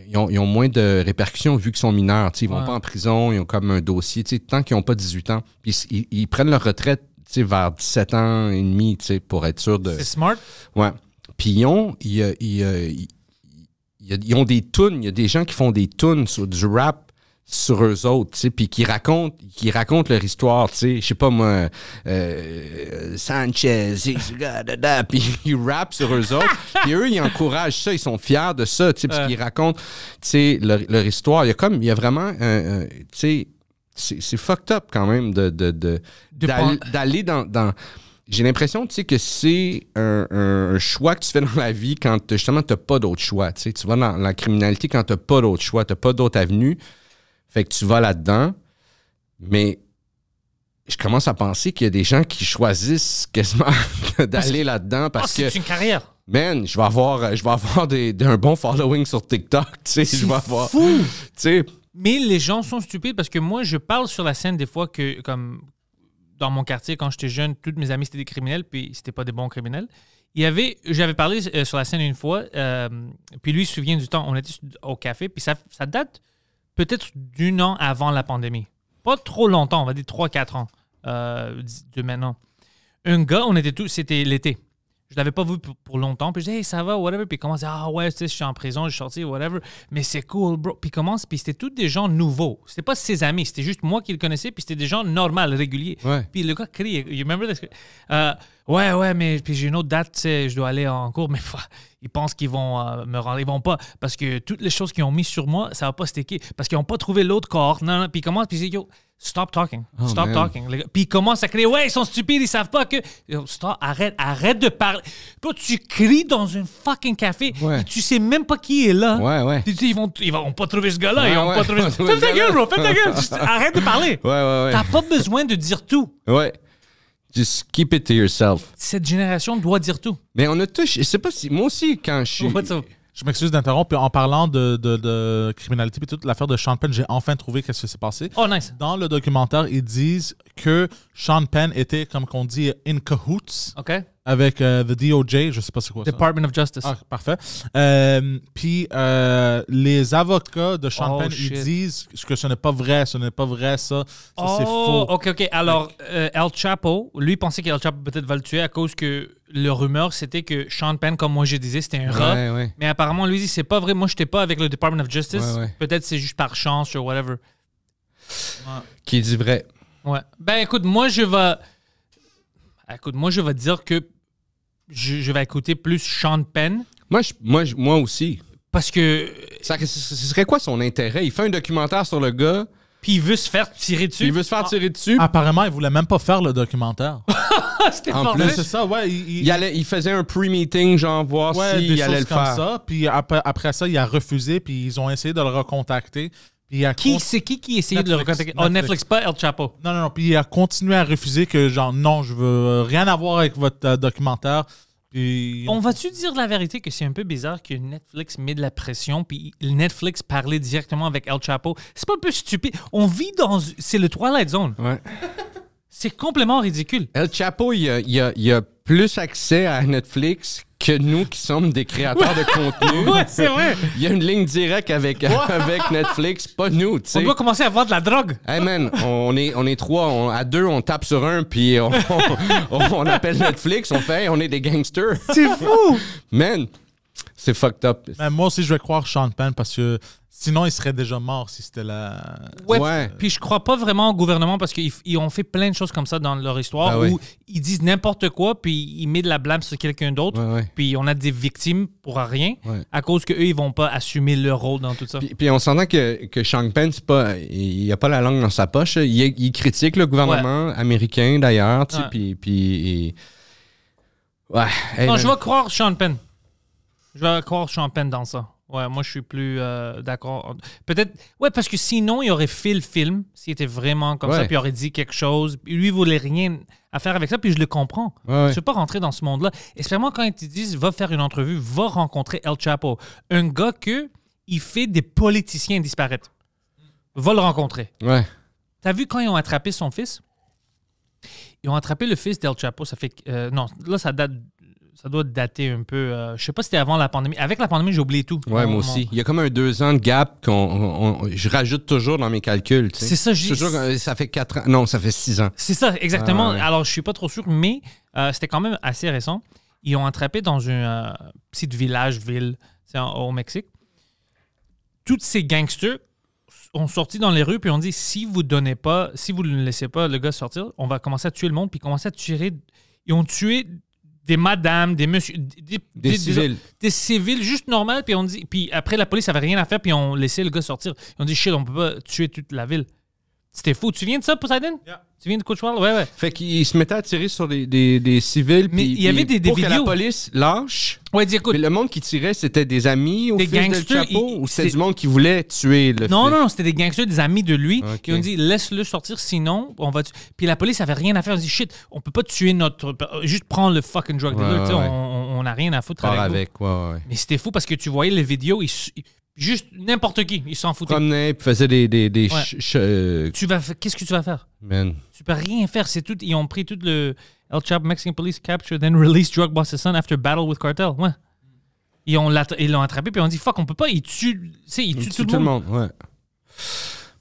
ils ont, moins de répercussions vu qu'ils sont mineurs. Ils vont pas en prison, ils ont comme un dossier. Tant qu'ils n'ont pas 18 ans, ils, prennent leur retraite vers 17 ans et demi pour être sûr de. C'est smart. Ouais. Puis ils ont, ils, ils, ont des tunes. Il y a des gens qui font des tunes sur du rap sur eux autres, tu sais, puis qui racontent, qui racontent leur histoire, tu sais, je sais pas moi, euh, Sanchez, puis ils sur eux autres, puis eux, ils encouragent ça, ils sont fiers de ça, tu sais, parce qu'ils racontent, leur, histoire. Il y a comme, il y a vraiment, tu sais, c'est fucked up quand même de d'aller dans, j'ai l'impression que c'est un, choix que tu fais dans la vie quand justement tu n'as pas d'autre choix. Tu, sais, tu vas dans la criminalité quand tu n'as pas d'autre choix, tu n'as pas d'autre avenue. Fait que tu vas là-dedans, mais je commence à penser qu'il y a des gens qui choisissent quasiment d'aller là-dedans parce que. Ah, c'est une carrière. Man, je vais avoir, je vais avoir un bon following sur TikTok, tu sais, je vais avoir. Fou. Mais les gens sont stupides parce que moi, je parle sur la scène des fois que, comme dans mon quartier, quand j'étais jeune, toutes mes amis, c'était des criminels, puis c'était pas des bons criminels. Il y avait, j'avais parlé euh, sur la scène une fois, euh, puis lui il se souvient du temps, on était au café, puis ça date peut-être d'un an avant la pandémie. Pas trop longtemps, on va dire 3-4 ans euh, de maintenant. Un gars, on était tous, c'était l'été. Je l'avais pas vu pour, longtemps. Puis je disais, ça va, whatever. Puis il commence, ah ouais, tu je suis en prison, je suis sorti, whatever. Mais c'est cool, bro. Puis il commence, puis c'était tous des gens nouveaux. C'était pas ses amis, c'était juste moi qui le connaissais, puis c'était des gens normaux, réguliers. Puis le gars criait, you remember this? Euh, Ouais, ouais, mais puis j'ai une autre date, je dois aller en cours, mais ils pensent qu'ils vont euh, me rendre. Ils vont pas. Parce que toutes les choses qu'ils ont mis sur moi, ça va pas sticker. Parce qu'ils n'ont pas trouvé l'autre non. Puis ils commencent, puis ils disent, yo, stop talking. Oh, stop talking. puis ils commencent à crier, ouais, ils sont stupides, ils savent pas que. stop, arrête, arrête de parler. Puis tu cries dans un fucking café et tu sais même pas qui est là. Ouais, ouais. ils vont, ils vont pas trouver ce gars-là. ils vont pas trouver. Fais ta gueule, bro, fais ta gueule. Arrête de parler. Ouais, ouais, ouais. T'as pas besoin de dire tout. Ouais just keep it to yourself. Cette génération doit dire tout. Mais on a touche. Je sais pas si. Moi aussi, quand je suis. Je m'excuse d'interrompre. En parlant de, criminalité et toute l'affaire de Sean Penn, j'ai enfin trouvé qu'est-ce qui s'est passé. Oh, Dans le documentaire, ils disent que Sean Penn était, comme qu'on dit, in cahoots avec le euh, the DOJ, je sais pas c'est quoi. Department of Justice. Ah, parfait. Euh, puis euh, les avocats de Sean oh, Penn, ils disent que ce n'est pas vrai, ce n'est pas vrai, ça, ça c'est oh, faux. Ok, ok. Alors, El Chapo, lui pensait qu'El Chapo peut-être va le tuer à cause que le rumeur, c'était que Sean Penn, comme moi je disais, c'était un rat. Mais apparemment, lui dit, c'est pas vrai. Moi, j'étais pas avec le Department of Justice. Peut-être c'est juste par chance ou whatever. Qui dit vrai. Ouais. Ben, écoute, moi, je vais. Écoute, moi, je vais dire que je, vais écouter plus Sean Penn. Moi, je, moi, moi aussi. Parce que. Ça, ce serait quoi son intérêt? Il fait un documentaire sur le gars puis il veut se faire tirer dessus. Il veut se faire ah. tirer dessus. Apparemment, il voulait même pas faire le documentaire. C'était En plus, c'est ça, ouais. Il, allait, il faisait un pre-meeting, genre, voir ouais, il des allait le comme faire. ça. Puis après, ça, il a refusé, puis ils ont essayé de le recontacter. Puis Qui, c'est qui qui essayait de le recontacter? Oh, Netflix. Netflix, pas El Chapo. Non, non, non. Puis il a continué à refuser que, genre, non, je veux rien avoir avec votre euh, documentaire. On va-tu dire la vérité que c'est un peu bizarre que Netflix met de la pression, puis Netflix parlait directement avec El Chapo? C'est pas un peu stupide? On vit dans... C'est le Twilight Zone. c'est complètement ridicule. El Chapo, il a plus accès à Netflix que nous qui sommes des créateurs de contenu. ouais, c'est vrai. Il y a une ligne directe avec, avec Netflix, pas nous, tu sais. On doit commencer à vendre de la drogue. Hey man, on est, on est trois, à deux, on tape sur un, puis on, appelle Netflix, on fait, on est des gangsters. C'est fou! man, c'est fucked up. moi aussi, je vais croire Sean Penn parce que sinon, il serait déjà mort si c'était la. Ouais. Puis je crois pas vraiment au gouvernement parce qu'ils ont fait plein de choses comme ça dans leur histoire ben où ils disent n'importe quoi puis ils mettent de la blâme sur quelqu'un d'autre. Puis on a des victimes pour rien à cause qu'eux, ils vont pas assumer leur rôle dans tout ça. Puis, puis on s'entend que, que Sean Penn, pas, il a pas la langue dans sa poche. Il, critique le gouvernement américain d'ailleurs. Puis. puis Ouais. non, je vais croire Sean Penn. Je vais croire que je suis en peine dans ça. Ouais, moi, je suis plus euh, d'accord. Peut-être. Ouais, parce que sinon, il aurait fait le film, s'il était vraiment comme ça, puis il aurait dit quelque chose. Lui, il voulait rien à faire avec ça, puis je le comprends. Je ne veux pas rentrer dans ce monde-là. Espérons quand ils te disent, va faire une entrevue, va rencontrer El Chapo, un gars que il fait des politiciens disparaître. Va le rencontrer. Ouais. as vu quand ils ont attrapé son fils? Ils ont attrapé le fils d'El Chapo, ça fait. Euh, non, là, ça date ça doit dater un peu. Euh, je sais pas si c'était avant la pandémie. Avec la pandémie, j'ai oublié tout. Ouais, moi aussi. Il y a comme un deux ans de gap qu'on je rajoute toujours dans mes calculs. C'est ça, j'ai. Toujours, euh, ça fait quatre ans. Non, ça fait six ans. C'est ça, exactement. Ah, Alors, je suis pas trop sûr, mais euh, c'était quand même assez récent. Ils ont attrapé dans un petit village, ville, au Mexique. Toutes ces gangsters ont sorti dans les rues puis ont dit si vous donnez pas, si vous ne laissez pas le gars sortir, on va commencer à tuer le monde puis commencer à tirer. Ils ont tué des madames, des messieurs, des, civils. Des, civils, juste normal. Puis puis après la police n'avait rien à faire, puis on laissait le gars sortir. On dit shit, on peut pas tuer toute la ville. C'était fou. Tu viens de ça, Poseidon? Tu viens de Coach Ouais, ouais. Fait qu'il se mettait à tirer sur des, des, des civils. Mais il y avait des, vidéos. que la police lâche. Ouais, dis, écoute. Mais le monde qui tirait, c'était des amis au des gangsters, de Chapeau ou c'était du monde qui voulait tuer le Non, fils. non, non, c'était des gangsters, des amis de lui. Qui ont dit, laisse-le sortir, sinon, on va tuer. Puis la police avait rien à faire. On dit, shit, on peut pas tuer notre. Juste prendre le fucking drug dealer. On n'a rien à foutre avec. avec. Ouais, Mais c'était fou parce que tu voyais les vidéos, ils Juste n'importe qui, ils s'en foutaient. Ils ils faisait des. des, des euh, tu vas, qu'est-ce que tu vas faire? Tu peux rien faire. C'est tout. Ils ont pris tout le El Chapo Mexican Police capture, then release drug boss son after battle with cartel. Ouais. Ils, ont ils l'ont attrapé, puis on dit fuck, on peut pas. Ils tuent, tu sais ils tuent tout, le monde. monde ouais.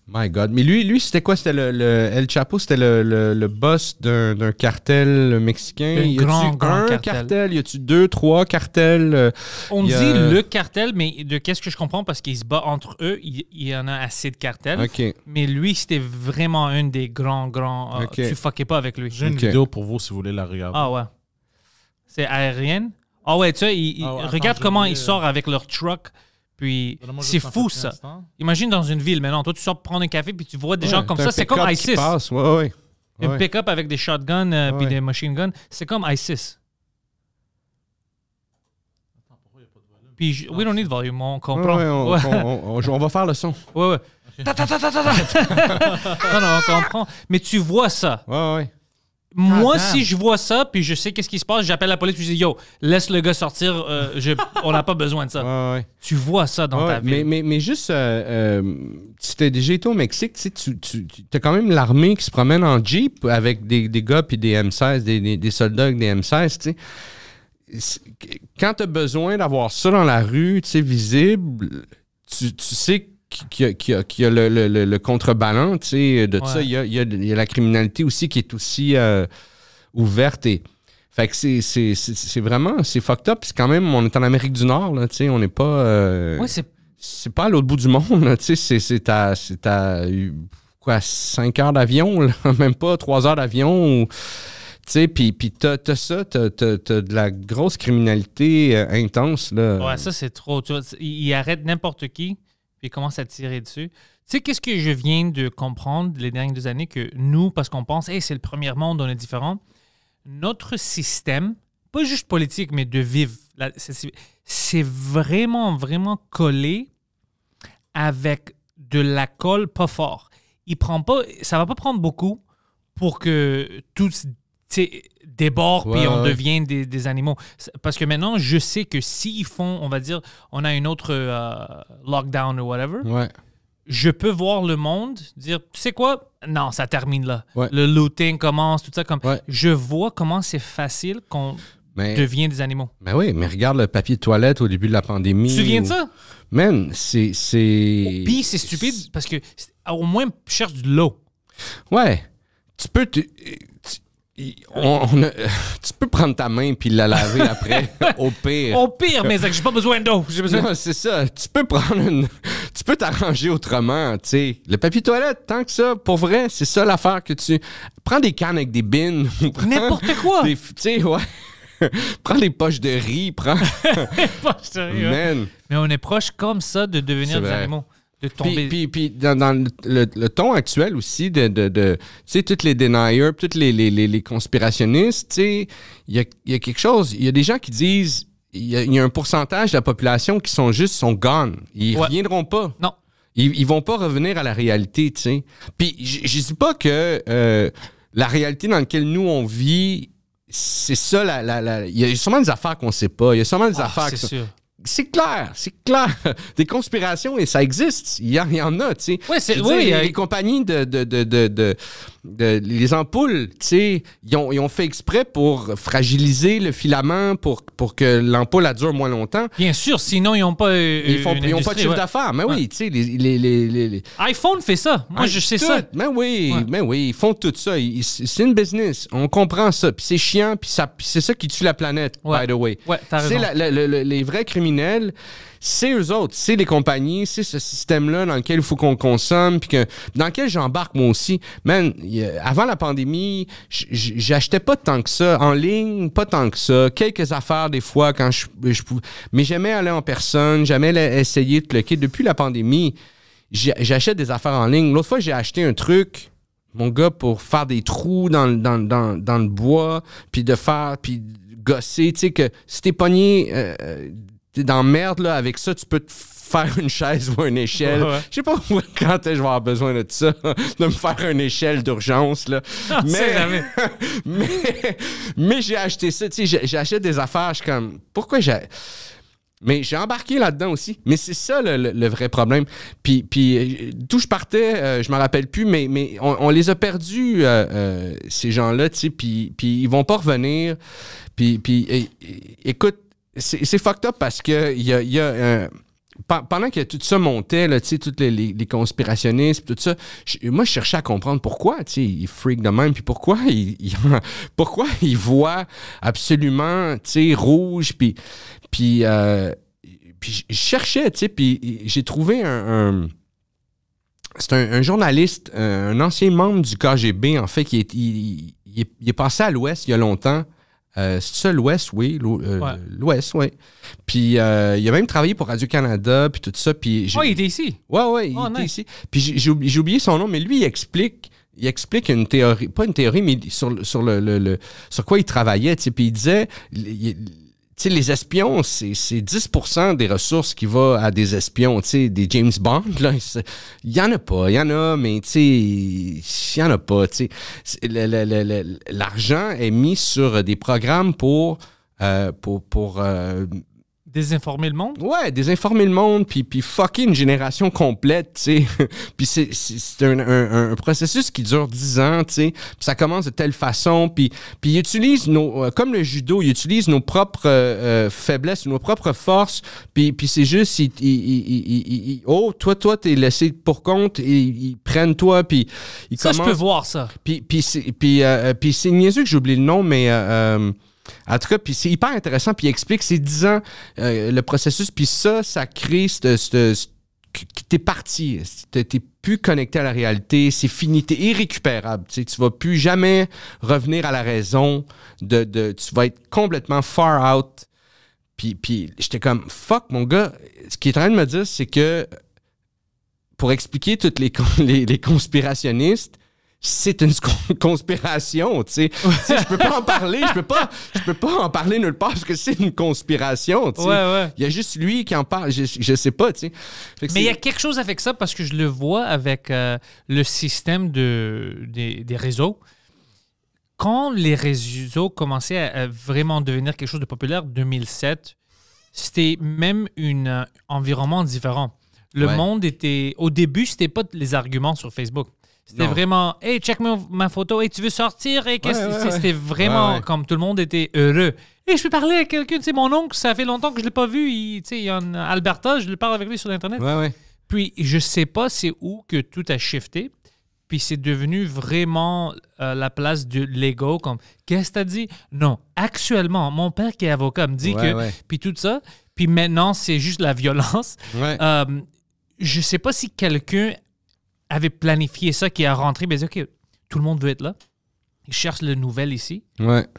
My God. Mais lui, lui c'était quoi? C'était le, El Chapo, c'était le, boss d'un cartel mexicain. Un y cartel. il Y a-tu deux, trois cartels? Euh, On dit le cartel, mais de qu'est-ce que je comprends? Parce qu'il se bat entre eux, il y, en a assez de cartels. Mais lui, c'était vraiment un des grands, grands... Euh, tu fuckais pas avec lui. J'ai une vidéo pour vous si vous voulez la regarder. Ah ouais. C'est aérienne? Ah ouais, tu sais, ah regarde comment ils sortent euh, avec leur truck. Puis c'est fou ça. Imagine dans une ville maintenant, toi tu sors prendre un café puis tu vois des gens comme ça, c'est comme ISIS. Passe. Ouais, ouais. Un pick-up avec des shotguns euh, puis des machine guns, c'est comme ISIS. Puis we don't need volume, on comprend. On, va faire le son. Ouais, ouais. Okay. Ta, ta, ta, non, non, on comprend. Mais tu vois ça. Ouais, ouais. Ah, Moi, si je vois ça, puis je sais qu'est-ce qui se passe, j'appelle la police, puis je dis Yo, laisse le gars sortir, euh, on n'a pas besoin de ça. Tu vois ça dans ta vie. mais, mais, juste, tu euh, euh, t'es déjà été au Mexique, tu sais, tu, quand même l'armée qui se promène en Jeep avec des, gars puis des M16, des, soldats avec des M16, tu sais. Quand t'as besoin d'avoir ça dans la rue, tu sais, visible, tu, sais que qui a, qui a le, le, le de ça. Il y, a, la criminalité aussi qui est aussi euh, ouverte. Et, fait que c'est vraiment, c'est fucked up. C'est quand même, on est en Amérique du Nord, là, on n'est pas... Euh, c'est pas à l'autre bout du monde, tu sais, c'est à, quoi, 5 heures d'avion, même pas 3 heures d'avion, tu sais, puis, puis t'as ça, t'as de la grosse criminalité euh, intense, là. Ouais, ça, c'est trop, tu vois, ils arrêtent n'importe qui, puis ils à tirer dessus. Tu sais, qu'est-ce que je viens de comprendre les dernières deux années que nous, parce qu'on pense, hey, c'est le premier monde, on est différent, notre système, pas juste politique, mais de vivre, c'est vraiment, vraiment collé avec de la colle pas fort. Il prend pas, ça va pas prendre beaucoup pour que tout déborde puis on devient des, animaux. Parce que maintenant, je sais que s'ils font, on va dire, on a une autre euh, lockdown ou whatever, je peux voir le monde dire, tu sais quoi, non, ça termine là. Le looting commence, tout ça. comme Je vois comment c'est facile qu'on devient des animaux. Mais ben oui, mais regarde le papier de toilette au début de la pandémie. Tu te souviens de ça? Man, c'est... c'est... Puis c'est stupide parce que au moins, cherche du lot. – Ouais. Tu peux... Te on, tu peux prendre ta main puis la laver après, au pire. Au pire, mais j'ai pas besoin d'eau. Besoin... c'est ça. Tu peux prendre une... Tu peux t'arranger autrement, tu sais. Le papier toilette, tant que ça, pour vrai, c'est ça l'affaire que tu... Prends des cannes avec des bins. N'importe quoi. Tu sais, ouais. prends des poches de riz, prends. poches de riz, Mais on est proche comme ça de devenir des animaux. Puis, puis, dans, le, ton actuel aussi, de, de, de tu sais, toutes les deniers, toutes les, les, les, conspirationnistes, tu sais, il y a, y a quelque chose, il y a des gens qui disent, il y, a un pourcentage de la population qui sont juste, sont gone. Ils ne reviendront pas. Non. Ils, ne vont pas revenir à la réalité, tu sais. Puis je dis pas que euh, la réalité dans laquelle nous on vit, c'est ça la, Il y a sûrement des affaires qu'on sait pas. Il y a sûrement des ah, affaires c'est clair, c'est clair. Des conspirations, et ça existe. Il y, en, a, tu sais. c'est oui. Euh, les, compagnies de, de, de, de, Les ampoules, tu sais, ils ont, ont, fait exprès pour fragiliser le filament, pour, pour que l'ampoule a dure moins longtemps. Bien sûr, sinon, ils n'ont pas. Euh, ils n'ont pas de chiffre d'affaires. Mais oui, tu sais, les, les, les, iPhone fait ça. Moi, ah, je sais ça. Mais oui, mais oui, ils font tout ça. C'est une business. On comprend ça. Puis c'est chiant, puis, ça, c'est ça qui tue la planète, by the way. t'as raison. C'est les vrais criminels c'est eux autres, c'est les compagnies, c'est ce système-là dans lequel il faut qu'on consomme, puis dans lequel j'embarque moi aussi. Man, avant la pandémie, j'achetais pas tant que ça en ligne, pas tant que ça, quelques affaires des fois quand je, mais jamais aller en personne, jamais essayer de cliquer. Depuis la pandémie, j'achète des affaires en ligne. L'autre fois, j'ai acheté un truc mon gars, pour faire des trous dans, le bois, puis de faire, puis gosser, tu sais, que c'était dans merde, là, avec ça, tu peux te faire une chaise ou une échelle. Je Je sais pas quand je vais avoir besoin de ça, de me faire une échelle d'urgence. Là. Ah, mais, mais, j'ai acheté ça. J'achète des affaires, je comme, pourquoi j'ai... Mais j'ai embarqué là-dedans aussi. Mais c'est ça le, vrai problème. Puis, puis euh, d'où je partais, euh, je me rappelle plus, mais, mais on, les a perdus, euh, ces gens-là, tu sais, puis, puis ils vont pas revenir. Puis, puis écoute, c'est fucked up parce que il y a, euh, pendant que tout ça montait, là, tous les, les, les, conspirationnistes, tout ça, je, moi, je cherchais à comprendre pourquoi ils freak de même, puis pourquoi ils, pourquoi ils voient absolument rouge, puis, puis, euh, puis je cherchais, puis j'ai trouvé un, c'est un, journaliste, un ancien membre du KGB, en fait, qui est, il est, passé à l'Ouest il y a longtemps. Euh, c'est ça l'Ouest, oui. Euh, L'Ouest, oui. Puis euh, il a même travaillé pour Radio-Canada, puis tout ça. Puis il était ici. Ouais, ouais, il ah, était ici. Puis j'ai oublié, son nom, mais lui, il explique il explique une théorie, pas une théorie, mais sur, le, sur quoi il travaillait. Puis il disait, sais, les espions, c'est 10 des ressources qui vont à des espions, tu des James Bond, là. Il y en a pas, il y en a, mais tu il y en a pas, tu L'argent est mis sur des programmes pour, euh, pour, pour euh, Désinformer le monde? Ouais, désinformer le monde, puis, puis fucker une génération complète, tu sais. puis c'est, c'est un, un, un, processus qui dure dix ans, tu sais. Puis ça commence de telle façon, puis, puis ils utilisent nos... Euh, comme le judo, ils utilisent nos propres euh, euh, faiblesses, nos propres forces, puis, puis c'est juste, ils, oh, toi, toi, t'es laissé pour compte, et ils prennent toi, puis ils commencent... Ça, je peux voir ça. Puis, puis c'est, puis, puis c'est niaiseux que j'oublie le nom, mais... En tout cas, puis c'est hyper intéressant, puis il explique ces 10 ans, euh, le processus, puis ça, ça crée que t'es parti, t'es plus connecté à la réalité, c'est fini, t'es irrécupérable. Tu tu vas plus jamais revenir à la raison, de, de tu vas être complètement far out. Puis, puis j'étais comme, fuck, mon gars, ce qu'il est en train de me dire, c'est que pour expliquer toutes les, les conspirationnistes, c'est une conspiration, tu sais. je peux pas en parler, je peux pas, je peux pas en parler nulle part parce que c'est une conspiration, tu sais. Il y a juste lui qui en parle, je, je sais pas, tu sais. Mais il y a quelque chose avec ça parce que je le vois avec euh, le système de, des, réseaux. Quand les réseaux commençaient à, vraiment devenir quelque chose de populaire, 2007, c'était même un euh, environnement différent. Le monde était. Au début, c'était pas les arguments sur Facebook. C'était vraiment, hey, check ma, photo, hey, tu veux sortir, hey, quest C'était vraiment comme tout le monde était heureux. Et je peux parler à quelqu'un, c'est mon oncle, ça fait longtemps que je ne l'ai pas vu, il, il y en Alberta, je lui parle avec lui sur Internet. Puis je sais pas c'est où que tout a shifté. Puis c'est devenu vraiment euh, la place de l'ego. Comme, qu'est-ce que tu as dit? Non, actuellement, mon père qui est avocat me dit que. Puis tout ça. Puis maintenant, c'est juste la violence. Je euh, ne je sais pas si quelqu'un avait planifié ça, qui ben, a rentré, ben, OK, tout le monde veut être là. Ils cherchent le nouvel ici.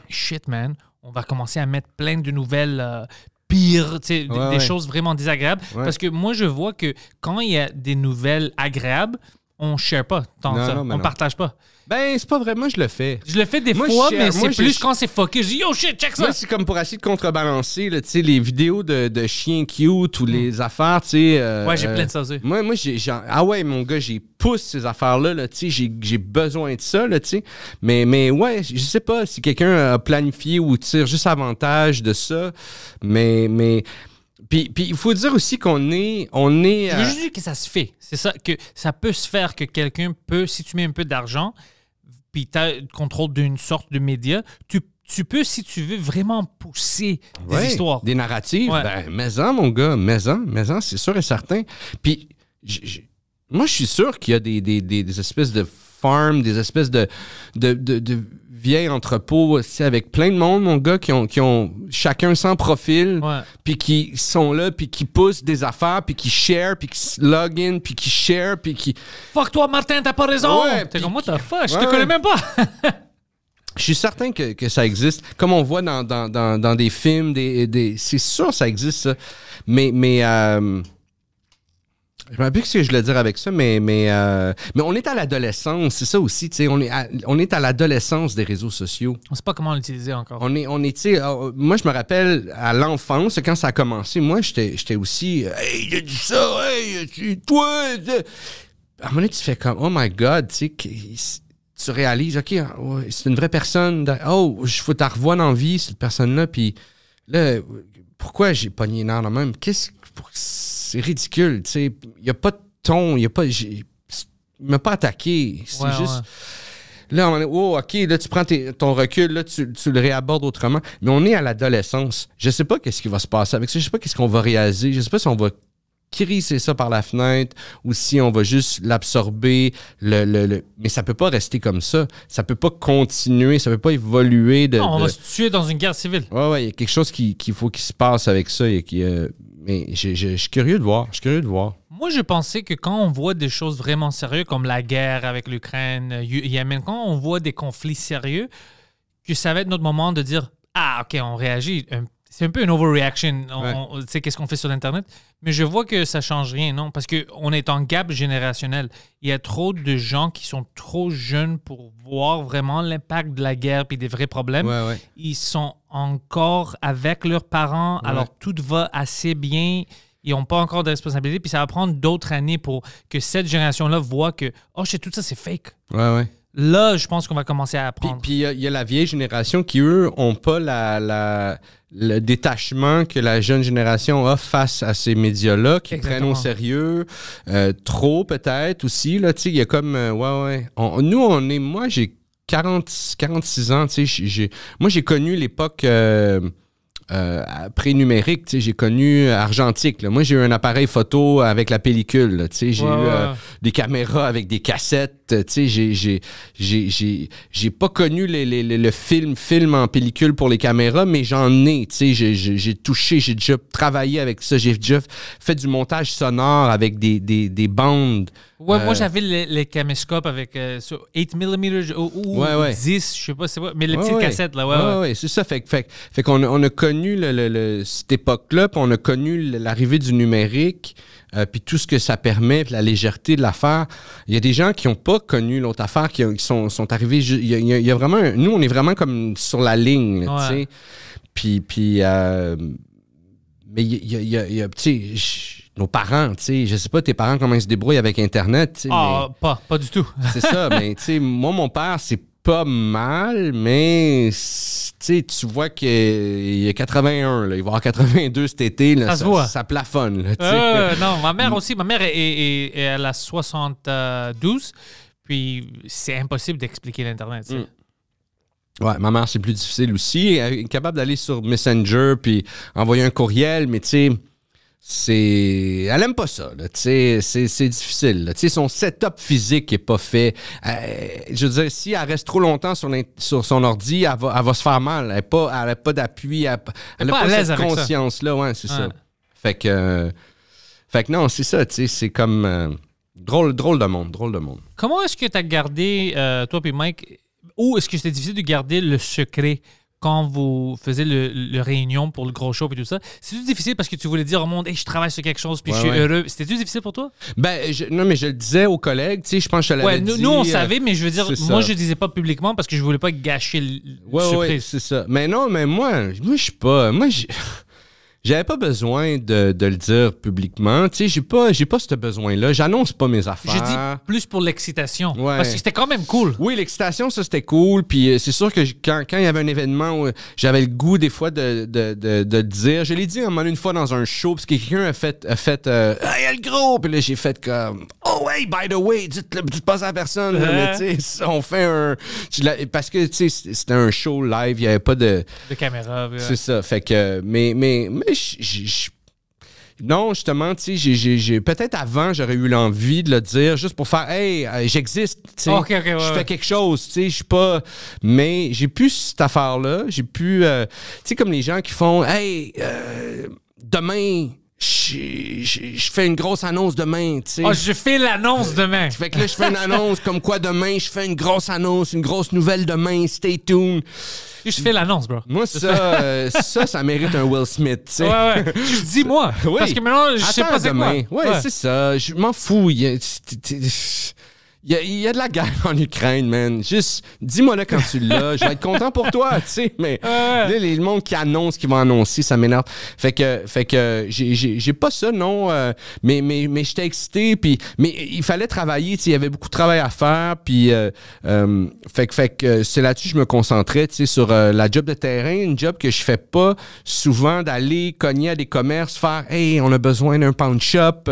Shit, man. On va commencer à mettre plein de nouvelles euh, pires, des, choses vraiment désagréables. Parce que moi, je vois que quand il y a des nouvelles agréables, on ne share pas on ne partage pas. Ben, c'est pas vraiment... je le fais. Je le fais des fois, mais c'est plus quand c'est fucké. Je dis yo shit, check ça. Moi, c'est comme pour essayer de contrebalancer là, les vidéos de, de chiens cute ou hmm. les affaires. sais. Euh, ouais, j'ai euh, plein de ça aussi. Moi, moi j'ai, ah ouais, mon gars, j'ai pousse ces affaires-là. Là, j'ai, j'ai besoin de ça. Là, t'sais. mais, mais ouais, je sais pas si quelqu'un a planifié ou tire juste avantage de ça. Mais. mais puis, il faut dire aussi qu'on est. On est euh, juste que ça se fait. C'est ça, que ça peut se faire que quelqu'un peut, si tu mets un peu d'argent, puis tu le contrôle d'une sorte de média, tu, peux, si tu veux, vraiment pousser des histoires. Des narratives. Ben, maison mon gars, maison, maison, c'est sûr et certain. Puis, moi, je suis sûr qu'il y a des, espèces de farms, des espèces de, de vieil entrepôt aussi avec plein de monde, mon gars, qui ont, qui ont chacun son profil, puis qui sont là, puis qui poussent des affaires, puis qui share, puis qui log in, puis qui share, puis qui. Fuck toi, Martin, t'as pas raison! Ouais, T'es comme, what the fuck, je te connais même pas! Je suis certain que, ça existe. Comme on voit dans, dans, des films, des, c'est sûr ça existe, Mais, mais euh, je ne rappelle plus ce que je voulais dire avec ça, mais, mais, euh, mais on est à l'adolescence, c'est ça aussi, tu sais, on est à, on est à l'adolescence des réseaux sociaux. On sait pas comment l'utiliser encore. On est, on est, oh, moi je me rappelle à l'enfance, quand ça a commencé, moi j'étais aussi, hey, j'ai dit ça, hey, toi, à un moment donné, tu fais comme, oh my god, tu sais, tu réalises, OK, c'est une vraie personne. Oh, je faut ta revoir en vie, cette personne-là. Puis là, pourquoi j'ai pogné énormément? même? Qu'est-ce c'est ridicule. Il n'y a pas de ton, il ne pas. m'a pas attaqué. C'est juste. Là, on est. Oh, OK, là, tu prends ton recul, là, tu, le réabordes autrement. Mais on est à l'adolescence. Je sais pas qu'est-ce qui va se passer avec ça. Je sais pas qu'est-ce qu'on va réaliser. Je sais pas si on va crisser ça par la fenêtre ou si on va juste l'absorber. Le, Mais ça peut pas rester comme ça. Ça peut pas continuer. Ça peut pas évoluer. De, on va se tuer dans une guerre civile. Ouais, ouais. Il y a quelque chose qu'il faut qu'il se passe avec ça. Et qui, euh, mais je, suis curieux de voir. de voir. Moi, je pensais que quand on voit des choses vraiment sérieuses comme la guerre avec l'Ukraine, même euh, quand on voit des conflits sérieux, que ça va être notre moment de dire Ah, OK, on réagit. Un c'est un peu une overreaction. On, sait qu'est-ce qu'on fait sur Internet. Mais je vois que ça change rien, non? Parce qu'on est en gap générationnel. Il y a trop de gens qui sont trop jeunes pour voir vraiment l'impact de la guerre et des vrais problèmes. Ils sont encore avec leurs parents, alors tout va assez bien. Ils n'ont pas encore de responsabilité. Puis ça va prendre d'autres années pour que cette génération-là voit que, oh, sais, tout ça, c'est fake. ouais. Là, je pense qu'on va commencer à apprendre. Puis euh, il y, a la vieille génération qui, eux, n'ont pas la, le détachement que la jeune génération a face à ces médias-là, qui prennent au sérieux, euh, trop peut-être aussi. Il y a comme, euh, ouais, ouais. nous, on est, moi, j'ai 46 ans, tu sais, moi, j'ai connu l'époque euh, pré-numérique. J'ai connu argentique. Là. Moi, j'ai eu un appareil photo avec la pellicule. J'ai eu euh, des caméras avec des cassettes. J'ai pas connu les, les, le film, film en pellicule pour les caméras, mais j'en ai. J'ai touché, j'ai déjà travaillé avec ça. J'ai déjà fait du montage sonore avec des, des, des bandes. Ouais, moi euh, j'avais les, les, caméscopes avec 8 euh, mm ou, 10, je sais pas, c'est quoi, mais les petites cassettes là, ouais. Ouais, ouais, c'est ça. Fait, fait, fait qu'on on a connu cette époque-là, on a connu l'arrivée du numérique, euh, puis tout ce que ça permet, la légèreté de l'affaire. Il y a des gens qui n'ont pas connu l'autre affaire, qui, sont, arrivés. Il y, a, vraiment. Nous, on est vraiment comme sur la ligne, Puis. mais nos parents, tu sais, je sais pas tes parents comment ils se débrouillent avec Internet. Ah, pas, du tout. c'est ça, mais tu sais, moi, mon père, c'est pas mal, mais tu vois qu'il y a 81, là, il va y avoir 82 cet été. ça, voit. ça plafonne. non, ma mère aussi, ma mère est, à 72, puis c'est impossible d'expliquer l'Internet. Mm. Ouais, ma mère, c'est plus difficile aussi. Elle est capable d'aller sur Messenger puis envoyer un courriel, mais tu sais c'est. Elle aime pas ça. C'est difficile. Son setup physique n'est pas fait. Euh, je veux dire, si elle reste trop longtemps sur, son ordi, elle va, se faire mal. Elle n'a pas, pas d'appui. Elle n'a pas, cette conscience-là. c'est ça. Fait que. fait non, c'est ça. C'est comme. Euh, drôle, drôle de monde. Drôle de monde. Comment est-ce que tu as gardé, euh, toi et Mike, ou est-ce que c'était difficile de garder le secret quand vous faisiez le, réunion pour le gros show et tout ça, c'était difficile parce que tu voulais dire au monde, hey, je travaille sur quelque chose puis je suis heureux. C'était difficile pour toi Ben je, non, mais je le disais aux collègues, tu sais, je pense que je l'avais ouais, nous, on euh, savait, mais je veux dire, moi, je le disais pas publiquement parce que je voulais pas gâcher le ouais, surprise. c'est ça. Mais non, mais moi, moi, je suis pas, moi, je j'avais pas besoin de, de, le dire publiquement. Tu sais, j'ai pas, j'ai pas ce besoin-là. J'annonce pas mes affaires. J'ai dit plus pour l'excitation. Ouais. Parce que c'était quand même cool. Oui, l'excitation, ça, c'était cool. Puis euh, c'est sûr que quand, quand il y avait un événement j'avais le goût, des fois, de, de, de, de le dire. Je l'ai dit un moment une fois dans un show, parce que quelqu'un a fait, a fait, euh, hey, le gros! Puis là, j'ai fait comme, oh, hey, by the way, dites, dites pas à personne. mais hein? tu sais, on fait un. Parce que, tu sais, c'était un show live, il y avait pas de. De caméra. C'est ça. Fait que, mais, mais non, justement, tu peut-être avant, j'aurais eu l'envie de le dire juste pour faire Hey, euh, j'existe, tu sais. je fais quelque chose, tu sais, je suis pas. Mais j'ai plus cette affaire-là. J'ai plus. Euh, tu sais, comme les gens qui font Hey, euh, demain, je, je, fais une grosse annonce demain, tu sais. Ah, je fais l'annonce demain. Fait que là, je fais une annonce comme quoi demain, je fais une grosse annonce, une grosse nouvelle demain, stay tuned. Je fais l'annonce, bro. Moi, ça, euh, ça, ça mérite un Will Smith, tu sais. Ouais, ouais. Je dis moi. Oui. Parce que maintenant, je Attends sais pas c'est quoi. Ouais, ouais. c'est ça. Je m'en fous. Il y, a de la guerre en Ukraine, man. Juste, dis-moi là quand tu l'as. je vais être content pour toi, tu sais. Mais là, les, le monde qui annonce, qui vont annoncer, ça m'énerve. Fait que, fait que j'ai pas ça, non. Euh, mais mais, j'étais excité. Puis, mais il fallait travailler, tu sais. Il y avait beaucoup de travail à faire. Puis, euh, euh que fait, que euh, c'est là-dessus que je me concentrais, tu sais, sur la job de terrain, une job que je fais pas souvent d'aller cogner à des commerces, faire Hey, on a besoin d'un pound shop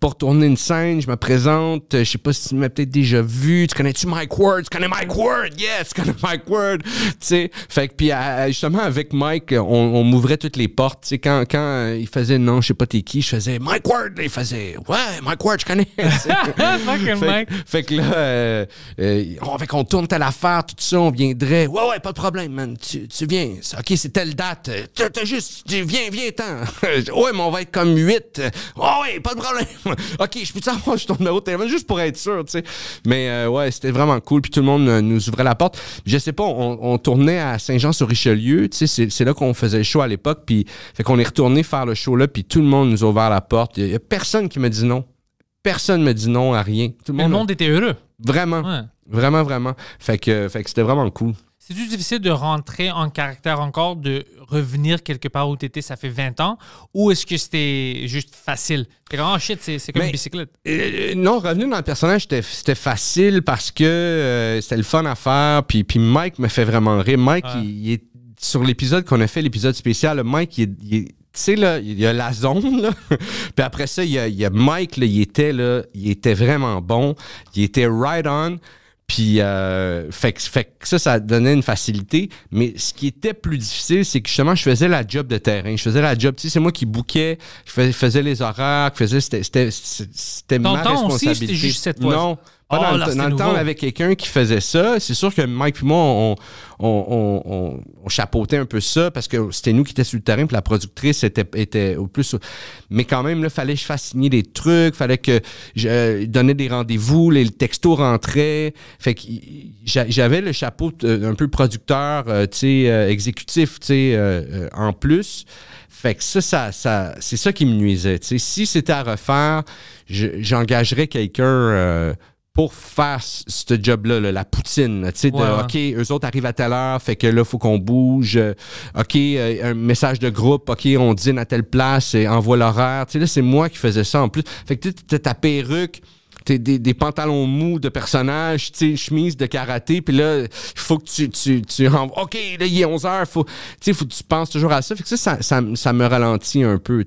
pour tourner une scène. Je me présente. Je sais pas si tu t'es déjà vu. Tu connais-tu Mike Ward? Tu connais Mike Ward? Yes, tu connais Mike Ward. Tu sais, fait que puis euh, justement avec Mike, on, m'ouvrait toutes les portes. Tu sais, quand, quand il faisait non, je sais pas t'es qui, je faisais Mike Ward. Il faisait ouais, Mike Ward, je connais. fait, que là, euh, euh, on, fait qu'on tourne telle affaire, tout ça, on viendrait. Ouais, ouais, pas de problème, man. Tu, tu viens. Ok, c'est telle date. T'as juste, tu viens, viens, temps. ouais, mais on va être comme 8. Ouais, ouais, pas de problème. ok, je peux savoir je tourne de téléphone juste pour être sûr, tu sais. Mais euh, ouais, c'était vraiment cool. Puis tout le monde euh, nous ouvrait la porte. Je sais pas, on, tournait à Saint-Jean-sur-Richelieu. Tu sais, c'est là qu'on faisait le show à l'époque. Puis fait qu'on est retourné faire le show là. Puis tout le monde nous a ouvert la porte. Il y, a personne qui me dit non. Personne me dit non à rien. Tout le, monde, était heureux. Vraiment. Vraiment, vraiment. Fait que, fait que c'était vraiment cool. C'est-tu difficile de rentrer en caractère encore, de revenir quelque part où t'étais, ça fait 20 ans, ou est-ce que c'était juste facile? T'es oh, c'est comme une bicyclette. Euh, euh, non, revenir dans le personnage, c'était facile parce que euh, c'était le fun à faire, puis, Mike me fait vraiment rire. Mike, sur l'épisode qu'on a fait, l'épisode spécial, Mike, il, est tu sais, il y a la zone, puis après ça, il y a, Mike, il était, là, il était vraiment bon, il était right on. Puis, euh, fait, ça, ça donnait une facilité. Mais ce qui était plus difficile, c'est que justement, je faisais la job de terrain. Je faisais la job, tu sais, c'est moi qui bouquais, je faisais, les horaires, je faisais, c'était ma responsabilité. Aussi, juste cette fois. Non, ah, dans, avec quelqu'un qui faisait ça. C'est sûr que Mike et moi, on, on, chapeautait un peu ça parce que c'était nous qui étions sur le terrain, puis la productrice était, était au plus. Mais quand même, il fallait que je fasse signer des trucs, fallait que je euh, donnais des rendez-vous, les textos rentraient. Fait que j'avais le chapeau euh, un peu producteur, euh, tu sais, exécutif, tu sais, en plus. Fait que ça, ça, c'est ça qui me nuisait. Si c'était à refaire, j'engagerais quelqu'un pour faire ce job-là, la poutine, tu sais, OK, eux autres arrivent à telle heure, fait que là, faut qu'on bouge, euh, OK, euh, un message de groupe, OK, on dîne à telle place, et envoie l'horaire, tu sais, là, c'est moi qui faisais ça en plus. Fait que tu ta perruque, des, pantalons mous de personnages, tu sais, chemise de karaté, puis là, il faut que tu, tu, OK, là, il est 11 heures, faut, tu faut que tu penses toujours à ça. ça, ça, me ralentit un peu,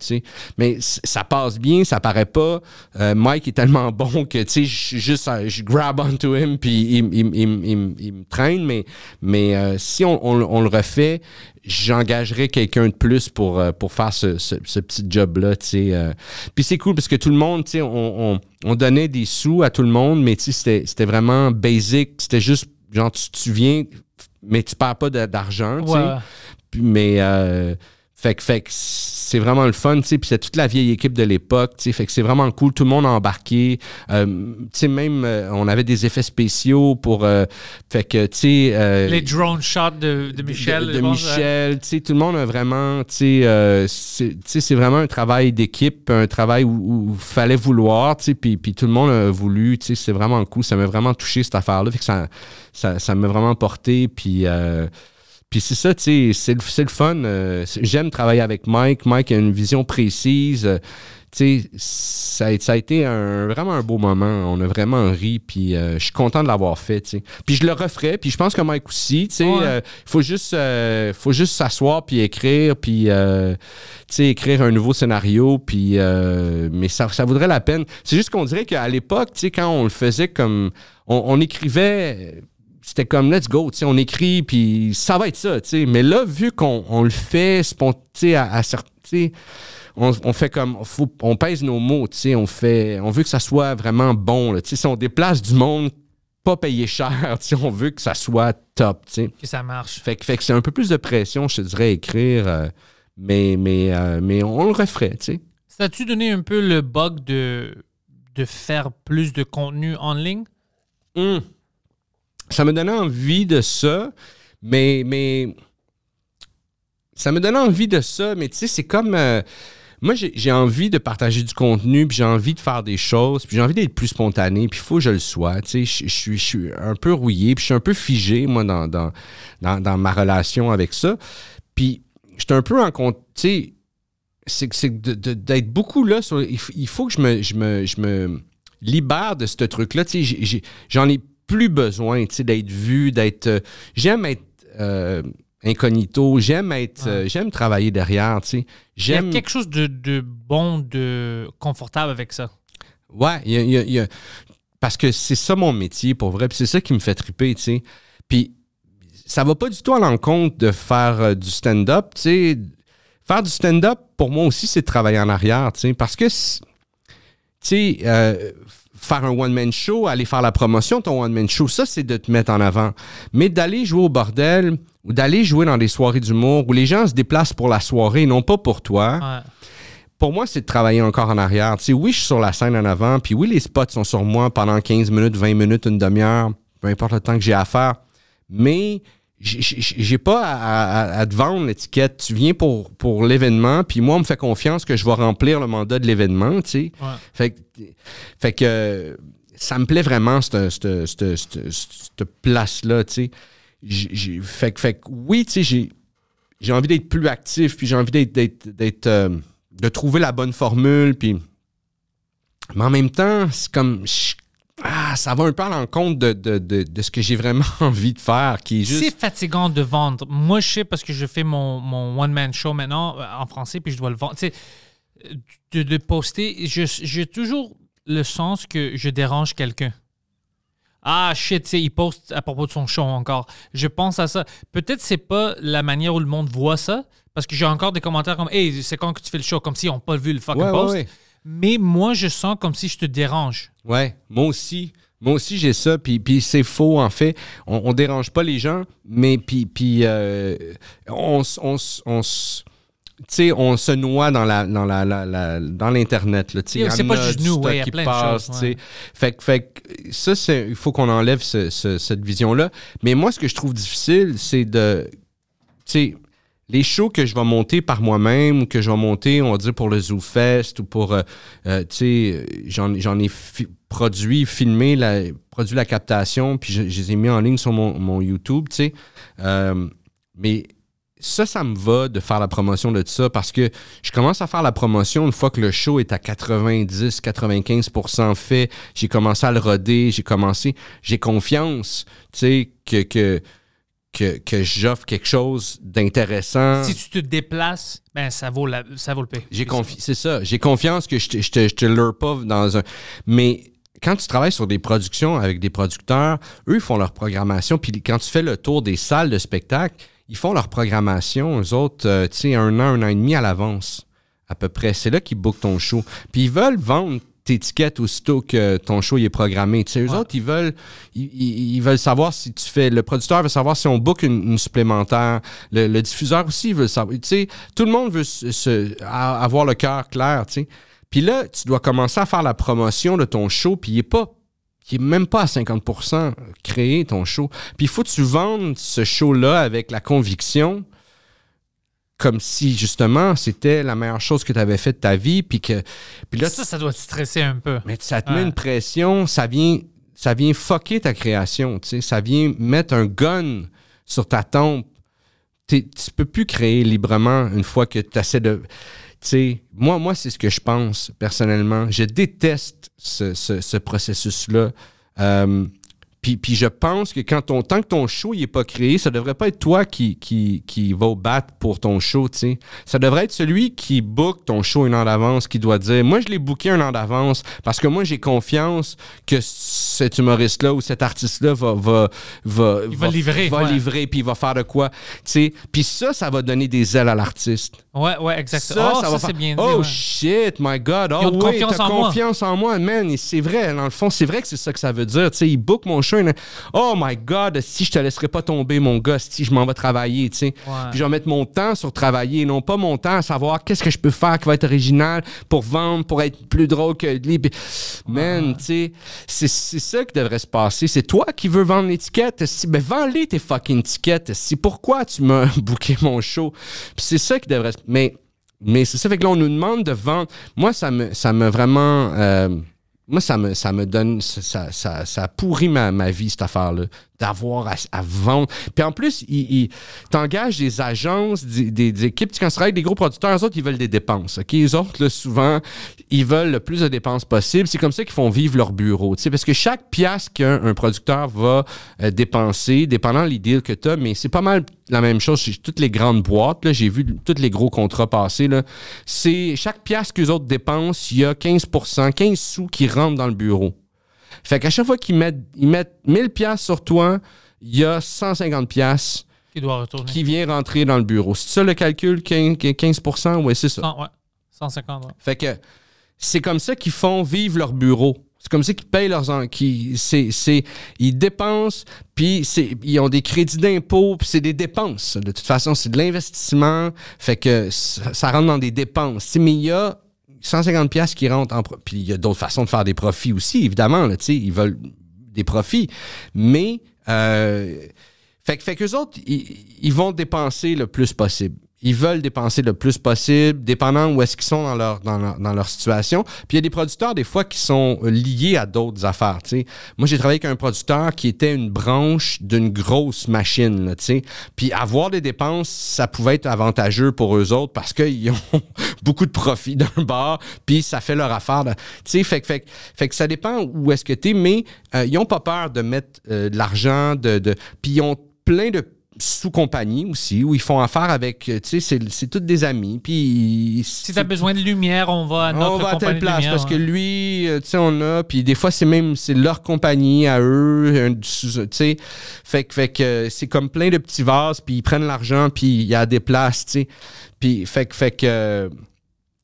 Mais ça passe bien, ça paraît pas. Euh, Mike est tellement bon que, tu sais, je juste, euh, je grab onto him, puis il, me traîne, mais, mais euh, si on le refait, j'engagerais quelqu'un de plus pour, euh, pour faire ce, ce, petit job-là. Euh. Puis c'est cool parce que tout le monde, on, on, on, donnait des sous à tout le monde, mais c'était vraiment basic. C'était juste, genre, tu, tu, viens, mais tu perds pas d'argent. tu sais. Mais euh, fait que, c'est vraiment le fun, tu sais, puis c'est toute la vieille équipe de l'époque, tu sais, fait que c'est vraiment cool, tout le monde a embarqué, euh, tu sais, même, euh, on avait des effets spéciaux pour, euh, fait que, tu sais... Les drone shots de, de Michel. De, Michel, tu sais, tout le monde a vraiment, tu sais, c'est vraiment un travail d'équipe, un travail où, il fallait vouloir, tu sais, puis, puis tout le monde a voulu, tu sais, c'est vraiment cool, ça m'a vraiment touché cette affaire-là, fait que ça m'a ça, vraiment porté, puis... Puis c'est ça, tu sais, c'est le, le, fun. Euh, j'aime travailler avec Mike. Mike a une vision précise. Euh, tu sais, ça, a été un, vraiment un beau moment. On a vraiment ri, puis euh, je suis content de l'avoir fait, tu sais. Puis je le referai, puis je pense que Mike aussi, tu sais, faut juste faut s'asseoir, puis écrire, puis, tu sais, écrire un nouveau scénario, puis... mais ça, ça vaudrait la peine. C'est juste qu'on dirait qu'à l'époque, tu sais, quand on le faisait comme... on écrivait c'était comme let's go, on écrit, puis ça va être ça, Mais là, vu qu'on le fait spontanément, à, à certains. On, on, fait comme on pèse nos mots, on fait on veut que ça soit vraiment bon. Là, si on déplace du monde pas payé cher, on veut que ça soit top. Que ça marche. Fait, fait que c'est un peu plus de pression, je te dirais, écrire, euh, mais, mais, euh, mais on, le referait. sais Ça tu donné un peu le bug de, de faire plus de contenu en ligne? Hum ça me donnait envie de ça, mais, mais ça me donnait envie de ça, mais tu sais, c'est comme. Euh, moi, j'ai envie de partager du contenu, puis j'ai envie de faire des choses, puis j'ai envie d'être plus spontané, puis il faut que je le sois. Tu sais, je, suis un peu rouillé, puis je suis un peu figé, moi, dans, dans, ma relation avec ça. Puis, j'étais un peu en compte. Tu sais, c'est d'être beaucoup là. Sur, il, faut que je me, je me, je me libère de ce truc-là. Tu sais, j'en ai plus besoin d'être vu, d'être. Euh, j'aime être euh, incognito, j'aime être. Euh, j'aime travailler derrière. J'aime... Il y a quelque chose de, bon, de confortable avec ça. Ouais, parce que c'est ça mon métier pour vrai, puis c'est ça qui me fait triper. sais. Puis ça va pas du tout à l'encontre de faire du stand-up. sais. Faire du stand-up, pour moi aussi, c'est travailler en arrière. sais, Parce que. Tu sais, faire un one-man show, aller faire la promotion de ton one-man show, ça, c'est de te mettre en avant. Mais d'aller jouer au bordel ou d'aller jouer dans des soirées d'humour où les gens se déplacent pour la soirée, non pas pour toi. Pour moi, c'est de travailler encore en arrière. Tu sais, oui, je suis sur la scène en avant, puis oui, les spots sont sur moi pendant 15 minutes, 20 minutes, une demi-heure, peu importe le temps que j'ai à faire. Mais j'ai pas à, te vendre l'étiquette. Tu viens pour, pour l'événement, puis moi, on me fait confiance que je vais remplir le mandat de l'événement, tu sais. Fait, que ça me plaît vraiment, cette place-là, tu sais. fait, que oui, tu sais, j'ai envie d'être plus actif, puis j'ai envie d'être... Euh, de trouver la bonne formule, puis... Mais en même temps, c'est comme ah, ça va un peu en l'encontre de, ce que j'ai vraiment envie de faire. qui est juste... C'est fatigant de vendre. Moi, je sais parce que je fais mon, mon one-man show maintenant euh, en français, puis je dois le vendre. Tu sais, euh, de, poster, j'ai toujours le sens que je dérange quelqu'un. Ah shit, il poste à propos de son show encore. Je pense à ça. Peut-être c'est pas la manière où le monde voit ça, parce que j'ai encore des commentaires comme Hey, c'est quand que tu fais le show Comme si on pas vu le fucking post mais moi, je sens comme si je te dérange. Ouais, moi aussi. Moi aussi, j'ai ça, puis, c'est faux, en fait. On, on, dérange pas les gens, mais puis, puis euh, on, on, on se noie dans la dans l'internet c'est pas juste nous, qui plein de choses, Fait fait ça il faut qu'on enlève cette vision là, mais moi ce que je trouve difficile c'est de les shows que je vais monter par moi-même ou que je vais monter, on va dire, pour le Zoo Fest ou pour, euh, euh, tu sais, j'en ai produit, filmé, produit la captation, puis je, les ai mis en ligne sur mon, YouTube, tu sais. Euh, mais ça, ça me va de faire la promotion de tout ça parce que je commence à faire la promotion une fois que le show est à 90-95% fait. J'ai commencé à le roder, j'ai commencé, j'ai confiance, tu sais, que, que que, j'offre quelque chose d'intéressant. Si tu te déplaces, ben ça vaut, ça vaut le paix. J'ai c'est ça. J'ai confiance que je te, je, te, je pas dans un. Mais quand tu travailles sur des productions avec des producteurs, eux ils font leur programmation. Puis quand tu fais le tour des salles de spectacle, ils font leur programmation, eux autres, euh, tu sais, un an, un an et demi à l'avance, à peu près. C'est là qu'ils bookent ton show. Puis ils veulent vendre étiquette aussitôt que ton show est programmé. eux autres, ils veulent, ils, veulent savoir si tu fais. Le producteur veut savoir si on book une, supplémentaire. Le, diffuseur aussi veut savoir. tout le monde veut avoir le cœur clair. Puis là, tu dois commencer à faire la promotion de ton show, puis il n'est pas qui est même pas à 50 créer ton show. Puis il faut que tu vendes ce show-là avec la conviction comme si justement c'était la meilleure chose que tu avais faite de ta vie puis que puis là ça ça doit te stresser un peu mais ça te met une pression ça vient ça vient fucker ta création ça vient mettre un gun sur ta tombe tu peux plus créer librement une fois que tu essaies de moi, moi c'est ce que je pense personnellement. Je déteste ce, processus-là. Euh, puis, je pense que quand ton, tant que ton show n'est pas créé, ça devrait pas être toi qui, qui, qui va au battre pour ton show, tu sais. Ça devrait être celui qui book ton show un an d'avance, qui doit dire Moi, je l'ai booké un an d'avance parce que moi, j'ai confiance que cet humoriste-là ou cet artiste-là va, va, va, il va, livrer. Va livrer, puis il va faire de quoi, tu sais. Puis ça, ça va donner des ailes à l'artiste. Ouais, ouais, exactement. Ça, oh, c'est bien dit. Oh shit, my God. Oh, confiance, en, confiance moi. en moi. Man, c'est vrai, dans le fond, c'est vrai que c'est ça que ça veut dire. Tu sais, il book mon show Oh my God, si je te laisserai pas tomber, mon gars, si je m'en vais travailler, tu sais. Puis je vais mettre mon temps sur travailler, non pas mon temps à savoir qu'est-ce que je peux faire qui va être original pour vendre, pour être plus drôle que lui. man, tu sais, c'est, c'est ça qui devrait se passer. C'est toi qui veux vendre l'étiquette. Si, ben, vends-les tes fucking étiquettes. C'est pourquoi tu m'as booké mon show? Puis c'est ça qui devrait se... Mais, mais c'est ça. Fait que là, on nous demande de vendre. Moi, ça me, ça me vraiment... Euh, moi, ça me, ça me donne, ça, ça, ça pourrit ma, ma vie, cette affaire-là, d'avoir à, vendre. Puis en plus, ils il, t'engagent des agences, des, équipes, tu travailles des gros producteurs, eux autres, ils veulent des dépenses. ok Les autres, souvent, ils veulent le plus de dépenses possible. C'est comme ça qu'ils font vivre leur bureau. Parce que chaque pièce qu'un producteur va euh, dépenser, dépendant de deals que tu as, mais c'est pas mal la même chose chez toutes les grandes boîtes. J'ai vu tous les gros contrats passer. C'est chaque pièce qu'eux autres dépensent, il y a 15 15 sous qui rentrent dans le bureau. Fait qu'à chaque fois qu'ils mettent, ils mettent 1000 pièces sur toi, il y a 150 pièces qui, doit vient rentrer dans le bureau. C'est ça le calcul, 15, Oui, c'est ça. 150, Fait que c'est comme ça qu'ils font vivre leur bureau. C'est comme ça qu'ils payent leurs... Qui, ils dépensent, puis ils ont des crédits d'impôt, puis c'est des dépenses. De toute façon, c'est de l'investissement, fait que ça, ça, rentre dans des dépenses. Mais il y a 150$ qui rentrent en. Puis il y a d'autres façons de faire des profits aussi, évidemment. Là, ils veulent des profits. Mais. Euh, fait que, fait qu'eux autres, ils, vont dépenser le plus possible ils veulent dépenser le plus possible, dépendant où est-ce qu'ils sont dans leur, dans situation. Puis il y a des producteurs, des fois, qui sont euh, liés à d'autres affaires. Moi, j'ai travaillé avec un producteur qui était une branche d'une grosse machine. Là, puis avoir des dépenses, ça pouvait être avantageux pour eux autres parce qu'ils ont beaucoup de profit d'un bar, puis ça fait leur affaire. fait, fait, que ça dépend où est-ce que tu es, mais euh, ils n'ont pas peur de mettre euh, de l'argent, de, de, puis ils ont plein de sous compagnie aussi, où ils font affaire avec, euh, tu sais, c'est toutes des amis. Puis si t'as besoin de lumière, on va à notre on va à telle place parce que hein. lui, euh, tu sais, on a. Puis des fois, c'est même c'est leur compagnie à eux, tu sais. Fait, fait que euh, c'est comme plein de petits vases, puis ils prennent l'argent, puis il y a des places, tu sais. Puis fait, fait que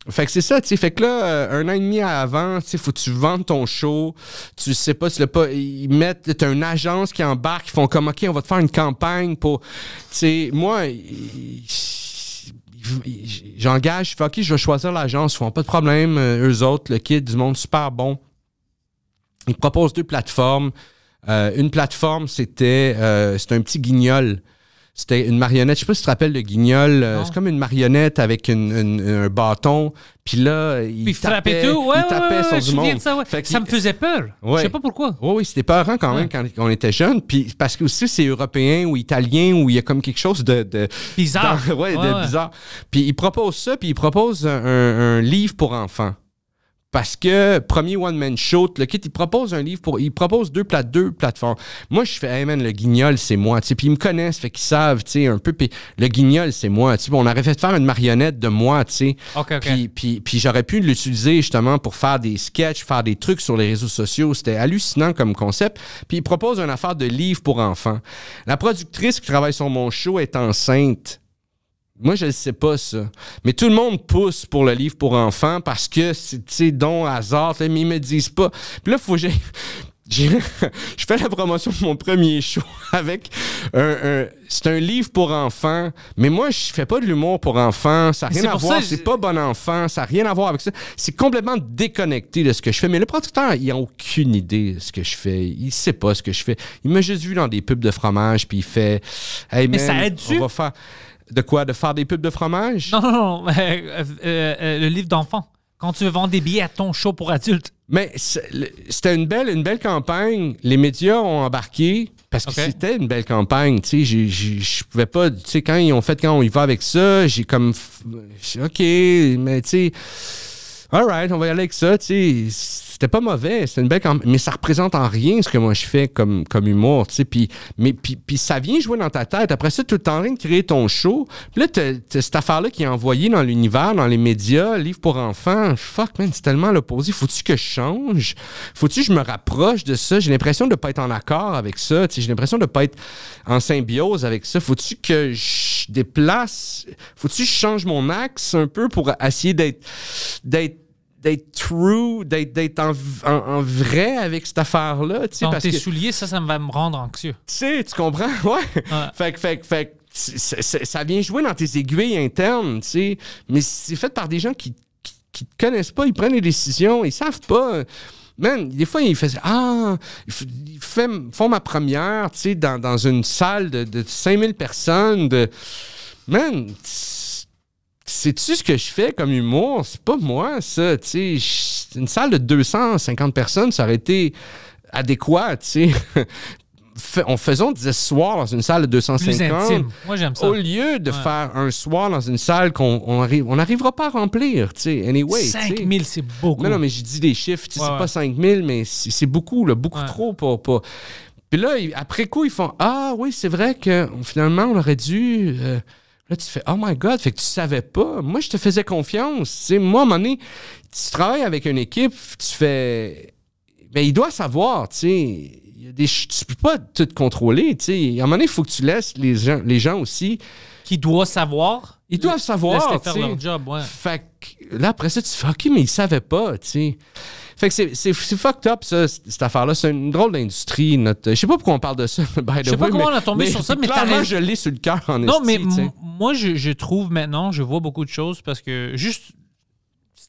fait que c'est ça, tu sais. Fait que là, euh, un an et demi avant, tu sais, faut que tu vendes ton show. Tu sais pas, tu l'as pas. Ils mettent. T'as une agence qui embarque, ils font comme, OK, on va te faire une campagne pour. Tu sais, moi. J'engage, je fais OK, je vais choisir l'agence, ils font pas de problème, euh, eux autres, le kit du monde super bon. Ils proposent deux plateformes. Euh, une plateforme, c'était c'est un petit guignol c'était une marionnette. Je sais pas si tu te rappelles le Guignol. Euh, c'est comme une marionnette avec une, un bâton. Puis là, il, puis tapait, tout. Ouais, il tapait sur du monde. Ça, me faisait peur. Je sais pas pourquoi. Oui, oui, c'était peurant quand même quand on était jeune. Puis parce que aussi, c'est européen ou italien où il y a comme quelque chose de, bizarre. ouais de bizarre. Puis il propose ça, puis il propose un livre pour enfants. Parce que premier one-man show, le kit, il propose un livre pour. Il propose deux, deux plateformes. Moi, je fais, hey man, le guignol, c'est moi. Puis ils me connaissent, fait qu'ils savent, tu un peu. Puis le guignol, c'est moi. on aurait fait faire une marionnette de moi, tu sais. Puis, puis j'aurais pu l'utiliser justement pour faire des sketchs, faire des trucs sur les réseaux sociaux. C'était hallucinant comme concept. Puis il propose une affaire de livre pour enfants. La productrice qui travaille sur mon show est enceinte. Moi, je ne sais pas ça. Mais tout le monde pousse pour le livre pour enfants parce que c'est, don, hasard, mais ils me disent pas. Puis là, faut que je fais la promotion de mon premier show avec un, c'est un livre pour enfants, mais moi je fais pas de l'humour pour enfants, ça n'a rien à voir, c'est pas bon enfant, ça n'a rien à voir avec ça. C'est complètement déconnecté de ce que je fais. Mais le producteur, il n'a aucune idée de ce que je fais, il sait pas ce que je fais. Il m'a juste vu dans des pubs de fromage puis il fait, hey mais ça aide on de quoi? De faire des pubs de fromage? Non, non, non. Euh, euh, euh, le livre d'enfant. Quand tu veux vendre des billets à ton show pour adultes. Mais c'était une belle, une belle campagne. Les médias ont embarqué parce que c'était une belle campagne. Tu sais, je pouvais pas. quand ils ont fait, quand on y va avec ça, j'ai comme. OK, mais tu All right, on va y aller avec ça c'était pas mauvais, c'était une belle mais ça représente en rien ce que moi je fais comme, comme humour, tu sais, puis, mais, puis, puis ça vient jouer dans ta tête. Après ça, tout le en rien de créer ton show. Puis là, t'as, cette affaire-là qui est envoyée dans l'univers, dans les médias, livre pour enfants. Fuck, man, c'est tellement l'opposé. Faut-tu que je change? Faut-tu que je me rapproche de ça? J'ai l'impression de pas être en accord avec ça, tu j'ai l'impression de pas être en symbiose avec ça. Faut-tu que je déplace? Faut-tu que je change mon axe un peu pour essayer d'être, d'être d'être true, d'être en, vrai avec cette affaire-là. Tu sais, tes souliers, ça, ça va me rendre anxieux. Tu tu comprends? Ouais. fait que, fait, ça, vient jouer dans tes aiguilles internes, tu sais. Mais c'est fait par des gens qui, qui, te connaissent pas, ils prennent des décisions, ils savent pas. Man, des fois, ils faisaient Ah, font ma première, tu sais, dans, une salle de, 5000 personnes. De... Man, sais-tu ce que je fais comme humour? C'est pas moi, ça. T'sais, une salle de 250 personnes, ça aurait été adéquat, tu sais. en faisant des soirs dans une salle de 250, Moi, j'aime ça. au lieu de faire un soir dans une salle qu'on arrive, on n'arrivera pas à remplir, tu sais, anyway. 5000, c'est beaucoup. Non, non, mais j'ai dit des chiffres, c'est pas pas 5000, mais c'est beaucoup, là, beaucoup trop pour... Puis là, après coup, ils font « Ah oui, c'est vrai que finalement, on aurait dû... Euh, Là, tu fais, oh my God, fait que tu savais pas. Moi, je te faisais confiance. Tu moi, à un moment donné, tu travailles avec une équipe, tu fais. Mais ben, il doit savoir, tu sais. tu peux pas tout contrôler, tu sais. À un moment donné, il faut que tu laisses les gens, les gens aussi. Qui doivent savoir. Ils doivent savoir. Faire leur job, ouais. Fait là, après ça, tu fais, OK, mais ils savaient pas, tu sais. Fait que c'est fucked up, ça, cette affaire-là. C'est une drôle d'industrie. Notre... Je sais pas pourquoi on parle de ça, by the Je sais pas comment on a tombé sur ça, mais clairement, je l'ai sur le cœur en Non, mais moi, je, trouve maintenant, je vois beaucoup de choses parce que juste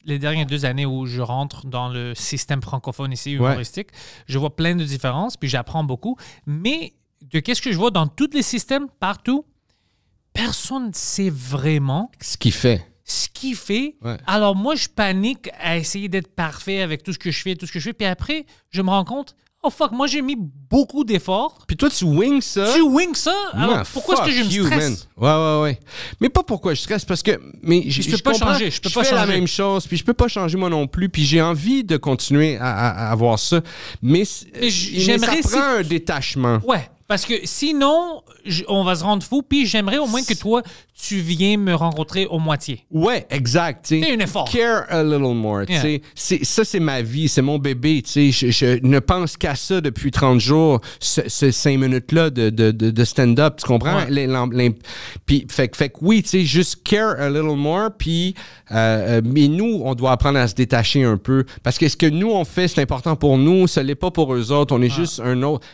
les dernières deux années où je rentre dans le système francophone ici, humoristique, je vois plein de différences, puis j'apprends beaucoup. Mais de qu'est-ce que je vois dans tous les systèmes, partout, personne ne sait vraiment ce qui fait ce qu'il fait. Alors moi, je panique à essayer d'être parfait avec tout ce que je fais, tout ce que je fais. Puis après, je me rends compte, oh fuck, moi j'ai mis beaucoup d'efforts. Puis toi, tu wings ça. Tu wings ça. Alors pourquoi est-ce que je me stresse? Ouais, ouais, ouais. Mais pas pourquoi je stresse, parce que mais je, je peux je pas changer. Je peux pas fais changer. la même chose, puis je peux pas changer moi non plus, puis j'ai envie de continuer à, avoir ça. Mais, j'aimerais. Ça prend un détachement. Ouais. Parce que sinon, on va se rendre fou. Puis j'aimerais au moins que toi, tu viennes me rencontrer au moitié. Ouais, exact. C'est un effort. Care a little more. Yeah. Ça, c'est ma vie. C'est mon bébé. Je, je ne pense qu'à ça depuis 30 jours, ces cinq minutes-là de, stand-up. Tu comprends? fait, que oui, tu sais, juste care a little more. Puis, euh, euh, mais nous, on doit apprendre à se détacher un peu. Parce que ce que nous, on fait, c'est important pour nous. Ce n'est pas pour eux autres. On est ah. juste un autre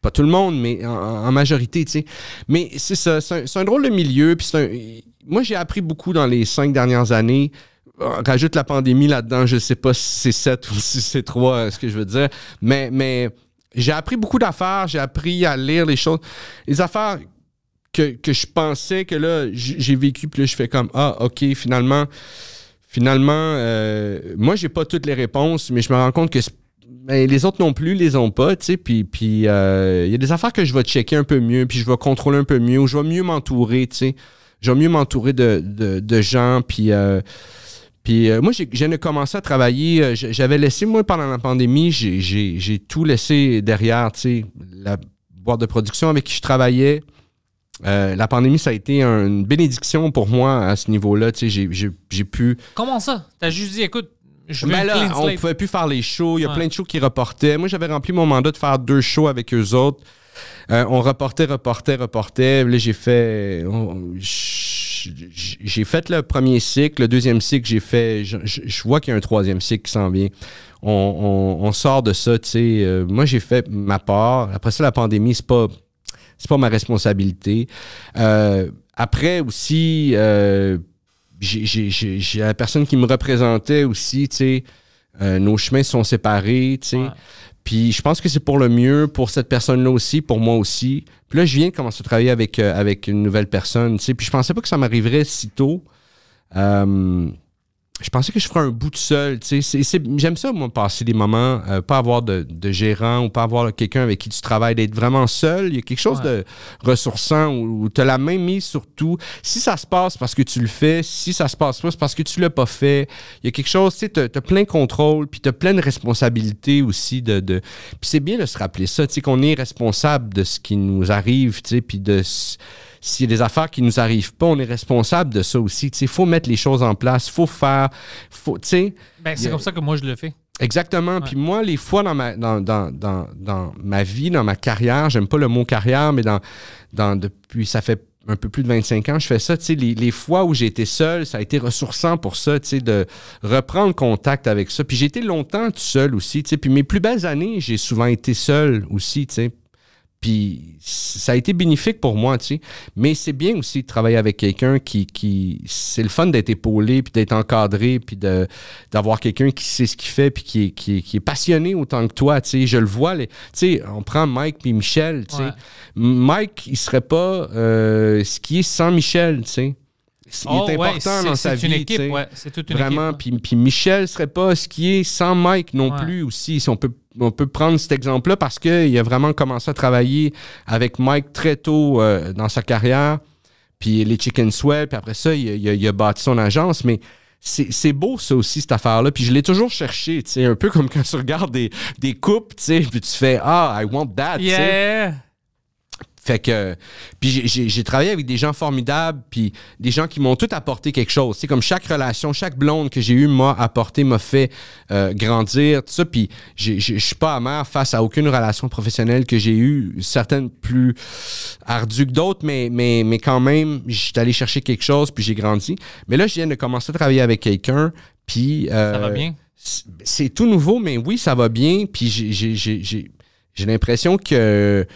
pas tout le monde, mais en, majorité, tu sais. Mais c'est ça, c'est un, drôle de milieu. Puis moi, j'ai appris beaucoup dans les cinq dernières années. Rajoute la pandémie là-dedans, je sais pas si c'est sept ou si c'est trois, euh, ce que je veux dire. Mais, mais j'ai appris beaucoup d'affaires, j'ai appris à lire les choses. Les affaires que, je pensais que là, j'ai vécu, puis là, je fais comme Ah, OK, finalement, finalement, euh, moi, j'ai pas toutes les réponses, mais je me rends compte que mais les autres non plus les ont pas, tu sais. Puis puis euh, il y a des affaires que je vais checker un peu mieux, puis je vais contrôler un peu mieux, je vais mieux m'entourer, tu sais. Je vais mieux m'entourer de, gens, puis. Euh, puis euh, moi, j'ai, commencé à travailler. j'avais laissé, moi, pendant la pandémie, j'ai, tout laissé derrière, tu sais, la boîte de production avec qui je travaillais. la pandémie, ça a été une bénédiction pour moi à ce niveau-là. j'ai pu. Comment ça? as juste dit, écoute, je ben là, on ne pouvait plus faire les shows. Il y a plein de shows qui reportaient. Moi, j'avais rempli mon mandat de faire deux shows avec eux autres. Euh, on reportait, reportait, reportait. Là, j'ai fait. j'ai fait le premier cycle, le deuxième cycle, j'ai fait. Je, vois qu'il y a un troisième cycle qui s'en vient. On, sort de ça, tu sais. Euh, moi, j'ai fait ma part. Après ça, la pandémie, c'est pas, c'est pas ma responsabilité. Euh, après aussi, euh, j'ai la personne qui me représentait aussi, tu sais. Euh, nos chemins sont séparés, tu sais. Puis je pense que c'est pour le mieux pour cette personne-là aussi, pour moi aussi. Puis là, je viens de commencer à travailler avec, euh, avec une nouvelle personne, tu sais. Puis je pensais pas que ça m'arriverait si tôt. Euh, je pensais que je ferais un bout de seul. J'aime ça, moi, passer des moments, euh, pas avoir de, gérant ou pas avoir quelqu'un avec qui tu travailles, d'être vraiment seul. Il y a quelque chose de ressourçant où, tu as la main mise sur tout. Si ça se passe parce que tu le fais, si ça se passe pas, c'est parce que tu l'as pas fait. Il y a quelque chose, tu sais, tu as, plein contrôle, puis tu as plein de responsabilité aussi. De, de... Puis c'est bien de se rappeler ça, tu sais, qu'on est responsable de ce qui nous arrive, tu sais, puis de s'il y a des affaires qui nous arrivent pas, on est responsable de ça aussi. Il faut mettre les choses en place, faut faire, faut, tu ben, c'est comme ça que moi je le fais. Exactement. Puis moi, les fois dans ma, dans, ma vie, dans ma carrière, j'aime pas le mot carrière, mais dans, dans depuis, ça fait un peu plus de 25 ans, je fais ça. les, les fois où j'ai été seul, ça a été ressourçant pour ça, tu de reprendre contact avec ça. Puis j'ai été longtemps tout seul aussi, tu Puis mes plus belles années, j'ai souvent été seul aussi, tu puis ça a été bénéfique pour moi, tu sais. Mais c'est bien aussi de travailler avec quelqu'un qui, qui c'est le fun d'être épaulé, puis d'être encadré, puis de, d'avoir quelqu'un qui sait ce qu'il fait, puis qui est, qui, passionné autant que toi, tu sais. Je le vois, tu sais, on prend Mike puis Michel, tu sais. Mike, il serait pas euh, ce qui est sans Michel, tu sais est oh, important dans sa vie. C'est une équipe, c'est toute une Vraiment, équipe. Vraiment, puis Michel serait pas ce qui est sans Mike non plus aussi. on peut on peut prendre cet exemple-là parce qu'il a vraiment commencé à travailler avec Mike très tôt euh, dans sa carrière, puis les Chicken Swell, puis après ça, il, a bâti son agence, mais c'est beau ça aussi, cette affaire-là, puis je l'ai toujours cherché, tu sais, un peu comme quand tu regardes des, des coupes, tu sais, puis tu fais « Ah, I want that », yeah. Fait que, puis j'ai travaillé avec des gens formidables, puis des gens qui m'ont tout apporté quelque chose. C'est comme chaque relation, chaque blonde que j'ai eue m'a apporté, m'a fait euh, grandir, tout ça. Puis je suis pas amer face à aucune relation professionnelle que j'ai eue, certaines plus ardues que d'autres, mais, mais, mais quand même, j'étais allé chercher quelque chose, puis j'ai grandi. Mais là, je viens de commencer à travailler avec quelqu'un, puis... Euh, ça va bien? C'est tout nouveau, mais oui, ça va bien, puis j'ai l'impression que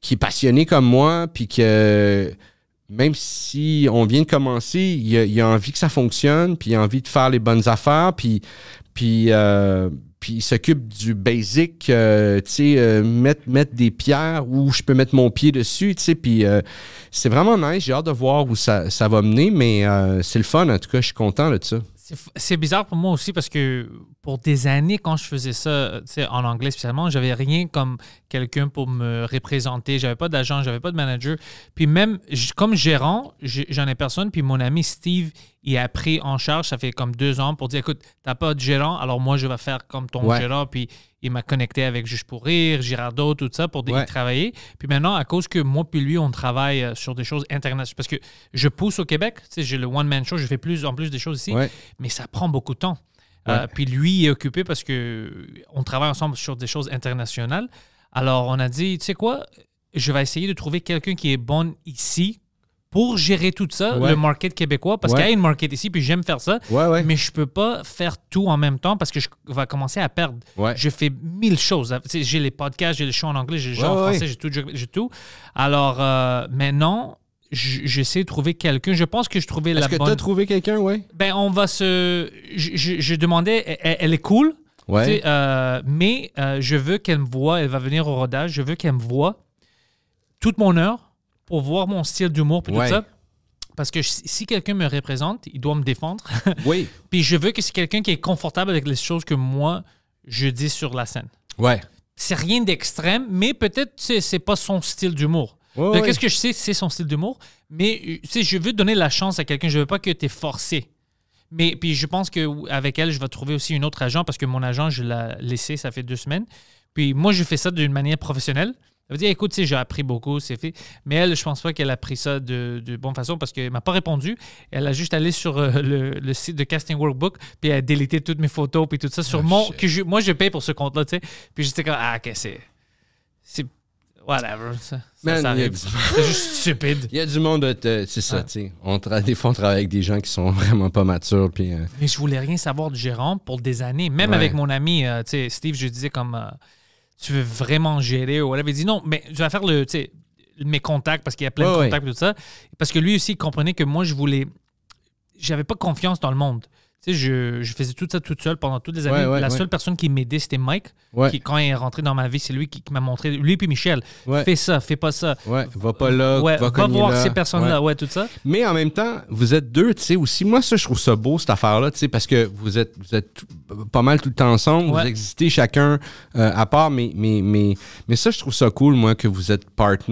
qui est passionné comme moi, puis que même si on vient de commencer, il a, envie que ça fonctionne, puis il a envie de faire les bonnes affaires, puis, puis, euh, puis il s'occupe du basic, euh, tu sais, euh, mettre, des pierres où je peux mettre mon pied dessus, tu sais, puis c'est vraiment nice, j'ai hâte de voir où ça, va mener, mais c'est le fun, en tout cas, je suis content de ça. C'est bizarre pour moi aussi parce que pour des années, quand je faisais ça, euh, en anglais spécialement, j'avais rien comme quelqu'un pour me représenter. J'avais pas d'agent, j'avais pas de manager. Puis même, comme gérant, j'en ai personne. Puis mon ami Steve, il a pris en charge, ça fait comme deux ans, pour dire écoute, t'as pas de gérant, alors moi je vais faire comme ton gérant. Puis il m'a connecté avec Juste pour rire, Girardot, tout ça, pour travailler. Puis maintenant, à cause que moi puis lui, on travaille euh, sur des choses internationales, parce que je pousse au Québec, j'ai le one-man show, je fais plus en plus des choses ici, mais ça prend beaucoup de temps. Euh, puis lui est occupé parce qu'on euh, travaille ensemble sur des choses internationales. Alors, on a dit, tu sais quoi, je vais essayer de trouver quelqu'un qui est bon ici pour gérer tout ça, le market québécois, parce qu'il y a une market ici, puis j'aime faire ça, mais je peux pas faire tout en même temps parce que je vais commencer à perdre. Je fais mille choses. J'ai les podcasts, j'ai les shows en anglais, j'ai les shows en français, j'ai tout, tout. Alors, euh, maintenant, j'essaie de trouver quelqu'un. Je pense que je trouvais la que bonne. Est-ce que as trouvé quelqu'un, ouais? Ben, on va se. Je, demandais, e-, e-, elle, est cool. Ouais. Euh, mais euh, je veux qu'elle me voit, elle va venir au rodage, je veux qu'elle me voit toute mon heure pour voir mon style d'humour pour tout ça. Parce que si quelqu'un me représente, il doit me défendre. Oui. puis je veux que c'est quelqu'un qui est confortable avec les choses que moi, je dis sur la scène. Ouais. C'est rien d'extrême, mais peut-être que c'est pas son style d'humour. Qu'est-ce que je sais, c'est son style d'humour. Mais euh, si je veux donner la chance à quelqu'un. Je veux pas que tu es forcé. Mais puis je pense qu'avec elle, je vais trouver aussi une autre agent parce que mon agent, je l'ai laissé, ça fait deux semaines. Puis moi, je fais ça d'une manière professionnelle. Elle va dire, écoute, j'ai appris beaucoup, c'est fait. Mais elle, je pense pas qu'elle a pris ça de, bonne façon parce qu'elle m'a pas répondu. Elle a juste allé sur euh, le, site de Casting Workbook, puis elle a délité toutes mes photos, puis tout ça sur ah, mon. Que moi, je paye pour ce compte-là, tu sais. Puis j'étais comme, ah, ok, c'est whatever. C'est juste stupide. Il y a du monde, euh, c'est ça, tu sais. On Des fois, on travaille avec des gens qui sont vraiment pas matures. Puis, euh, Mais je voulais rien savoir du gérant pour des années. Même avec mon ami, euh, tu sais, Steve, je disais comme, tu veux vraiment gérer ou elle avait dit non, mais tu vas faire le, mes contacts parce qu'il y a plein de contacts tout ça. Parce que lui aussi, il comprenait que moi, je voulais. J'avais pas confiance dans le monde je, faisais tout ça toute seule pendant toutes les années. la seule personne qui m'aidait, c'était Mike. Qui, quand il est rentré dans ma vie, c'est lui qui, m'a montré, lui et Michel, fais ça, fais pas ça. va pas là, va, va voir ces personnes-là, ouais. tout ça. Mais en même temps, vous êtes deux, tu aussi. Moi, ça, je trouve ça beau, cette affaire-là, tu parce que vous êtes, vous êtes pas mal tout le temps ensemble, vous existez chacun euh, à part, mais, mais, mais, mais ça, je trouve ça cool, moi, que vous êtes partner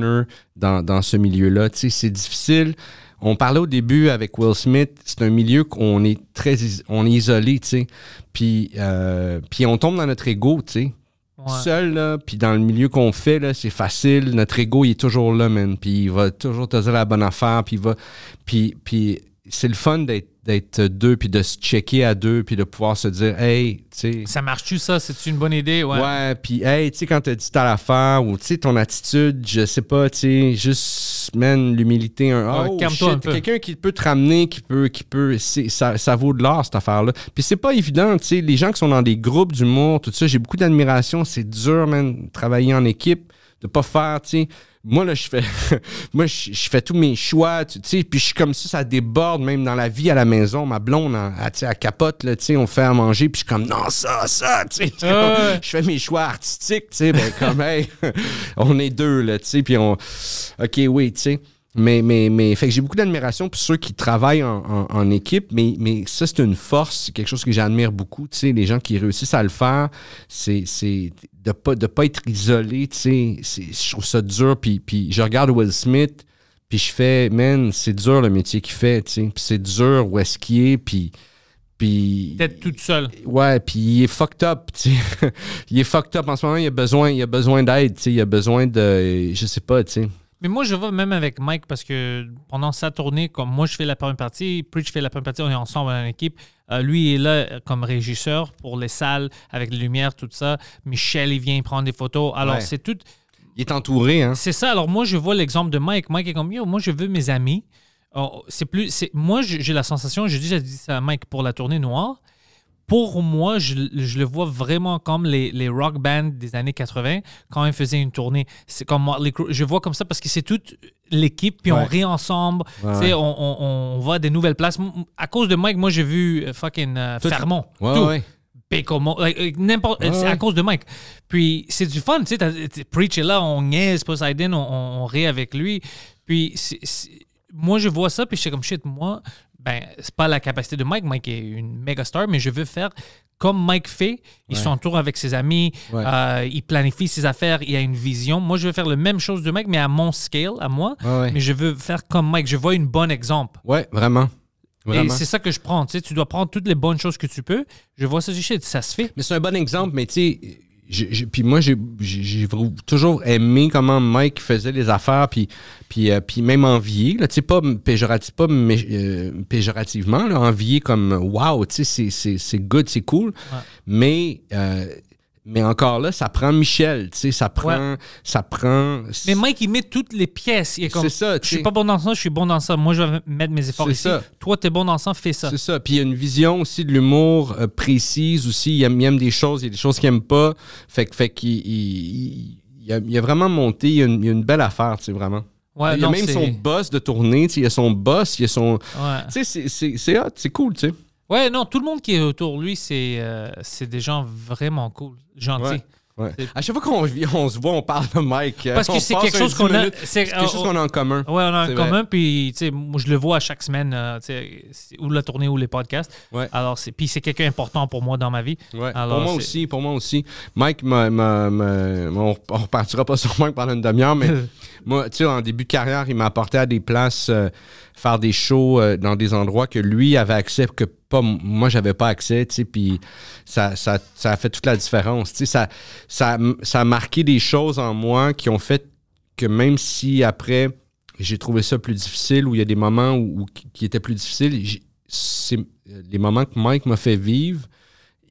dans, ce milieu-là. Tu c'est difficile. On parlait au début avec Will Smith, c'est un milieu qu'on est très on est isolé, tu sais. Puis, euh, puis on tombe dans notre ego, tu sais. Seul, là, puis dans le milieu qu'on fait, c'est facile. Notre ego, est toujours là, man. Puis il va toujours te dire la bonne affaire, puis il va... Puis, puis c'est le fun d'être d'être deux, puis de se checker à deux, puis de pouvoir se dire, hey, tu sais. Ça marche-tu, ça? C'est une bonne idée? Ouais. Ouais, puis hey, tu sais, quand tu dit la fin ou tu sais, ton attitude, je sais pas, tu sais, juste, man, l'humilité, un. Oh, Quelqu'un qui peut te ramener, qui peut. Qui peut ça, vaut de l'or, cette affaire-là. Puis c'est pas évident, tu sais, les gens qui sont dans des groupes d'humour, tout ça, j'ai beaucoup d'admiration. C'est dur, man, travailler en équipe, de pas faire, tu sais moi là je fais moi je, fais tous mes choix tu sais puis je suis comme ça ça déborde même dans la vie à la maison ma blonde à capote là tu sais on fait à manger puis je suis comme non ça ça tu sais je fais mes choix artistiques tu sais ben comme hey, on est deux là tu sais puis on OK oui tu sais mais, mais, mais fait que j'ai beaucoup d'admiration pour ceux qui travaillent en, équipe, mais, mais ça, c'est une force, c'est quelque chose que j'admire beaucoup. Tu sais, les gens qui réussissent à le faire, c'est de ne pas, de pas être isolé. Tu sais, je trouve ça dur. Puis, puis je regarde Will Smith, puis je fais, man, c'est dur le métier qu'il fait. Tu sais, c'est dur où est-ce qu'il est. Puis. Puis. Peut-être toute seule. Ouais, puis il est fucked up. T'sais. il est fucked up. En ce moment, il a besoin, il a besoin d'aide. Il a besoin de. Je sais pas, tu sais. Mais moi, je vois même avec Mike parce que pendant sa tournée, comme moi, je fais la première partie, Preach fait la première partie, on est ensemble en équipe. Euh, lui est là comme régisseur pour les salles avec les lumières, tout ça. Michel, il vient prendre des photos. Alors, c'est tout. Il est entouré, hein? C'est ça. Alors, moi, je vois l'exemple de Mike. Mike est comme, yo, moi, je veux mes amis. Oh, c'est plus. Moi, j'ai la sensation, j'ai déjà dit ça à Mike pour la tournée noire pour moi, je, le vois vraiment comme les, rock bands des années 80 quand ils faisaient une tournée. C'est comme je vois comme ça parce que c'est toute l'équipe, puis on rit ensemble. On, on, va des nouvelles places. À cause de Mike, moi, j'ai vu euh, fucking euh, tout, Fermont. à cause de Mike. Puis c'est du fun, tu sais. Preach est là, on niaise Poseidon, on, rit avec lui. Puis moi, je vois ça, puis je suis comme shit, moi, ben, c'est pas la capacité de Mike. Mike est une méga star, mais je veux faire comme Mike fait. Il s'entoure avec ses amis, euh, il planifie ses affaires, il a une vision. Moi, je veux faire la même chose de Mike, mais à mon scale, à moi. mais je veux faire comme Mike. Je vois une bonne exemple. Ouais, vraiment. Et c'est ça que je prends. Tu dois prendre toutes les bonnes choses que tu peux. Je vois ça, ça se fait. Mais c'est un bon exemple, mais tu sais, puis moi, j'ai toujours aimé comment Mike faisait les affaires, puis, puis, euh, puis même envié, là, pas, péjoratif, pas mais, euh, péjorativement, là, envié comme « wow, c'est good, c'est cool mais euh, mais encore là, ça prend Michel, tu sais, ça prend, ça prend. Mais Mike, il met toutes les pièces. Il est comme, ça. Je suis pas bon dans ça, je suis bon dans ça. Moi, je vais mettre mes efforts ici. Ça. Toi, t'es bon dans ça, fais ça. C'est ça. Puis il y a une vision aussi de l'humour euh, précise aussi. Il aime, des choses, il y a des choses qu'il aime pas. Fait, fait qu'il il, il, a, vraiment monté. Il y a une belle affaire, tu sais, vraiment. il y a même son boss de tournée, il y a son boss, il y a son. Tu sais, c'est hot, c'est cool, tu sais. Ouais, non, tout le monde qui est autour de lui, c'est euh, c'est des gens vraiment cool, gentils. À chaque fois qu'on on se voit, on parle de Mike. Euh, Parce que c'est quelque chose qu'on a, en commun. Oui, on a en commun. Puis, moi, je le vois à chaque semaine, euh, ou la tournée ou les podcasts. Alors, c'est, puis c'est quelqu'un important pour moi dans ma vie. pour moi aussi, pour moi aussi. Mike, ma, on, repartira pas sur Mike pendant une demi-heure, mais moi, tu sais, en début de carrière, il m'a apporté à des places faire des shows euh, dans des endroits que lui avait accès, que pas, moi, j'avais pas accès, tu sais, puis ça, ça, ça, a fait toute la différence, tu sais, ça, ça, ça a marqué des choses en moi qui ont fait que même si après, j'ai trouvé ça plus difficile, ou il y a des moments où, qui étaient plus difficiles, c'est euh, les moments que Mike m'a fait vivre,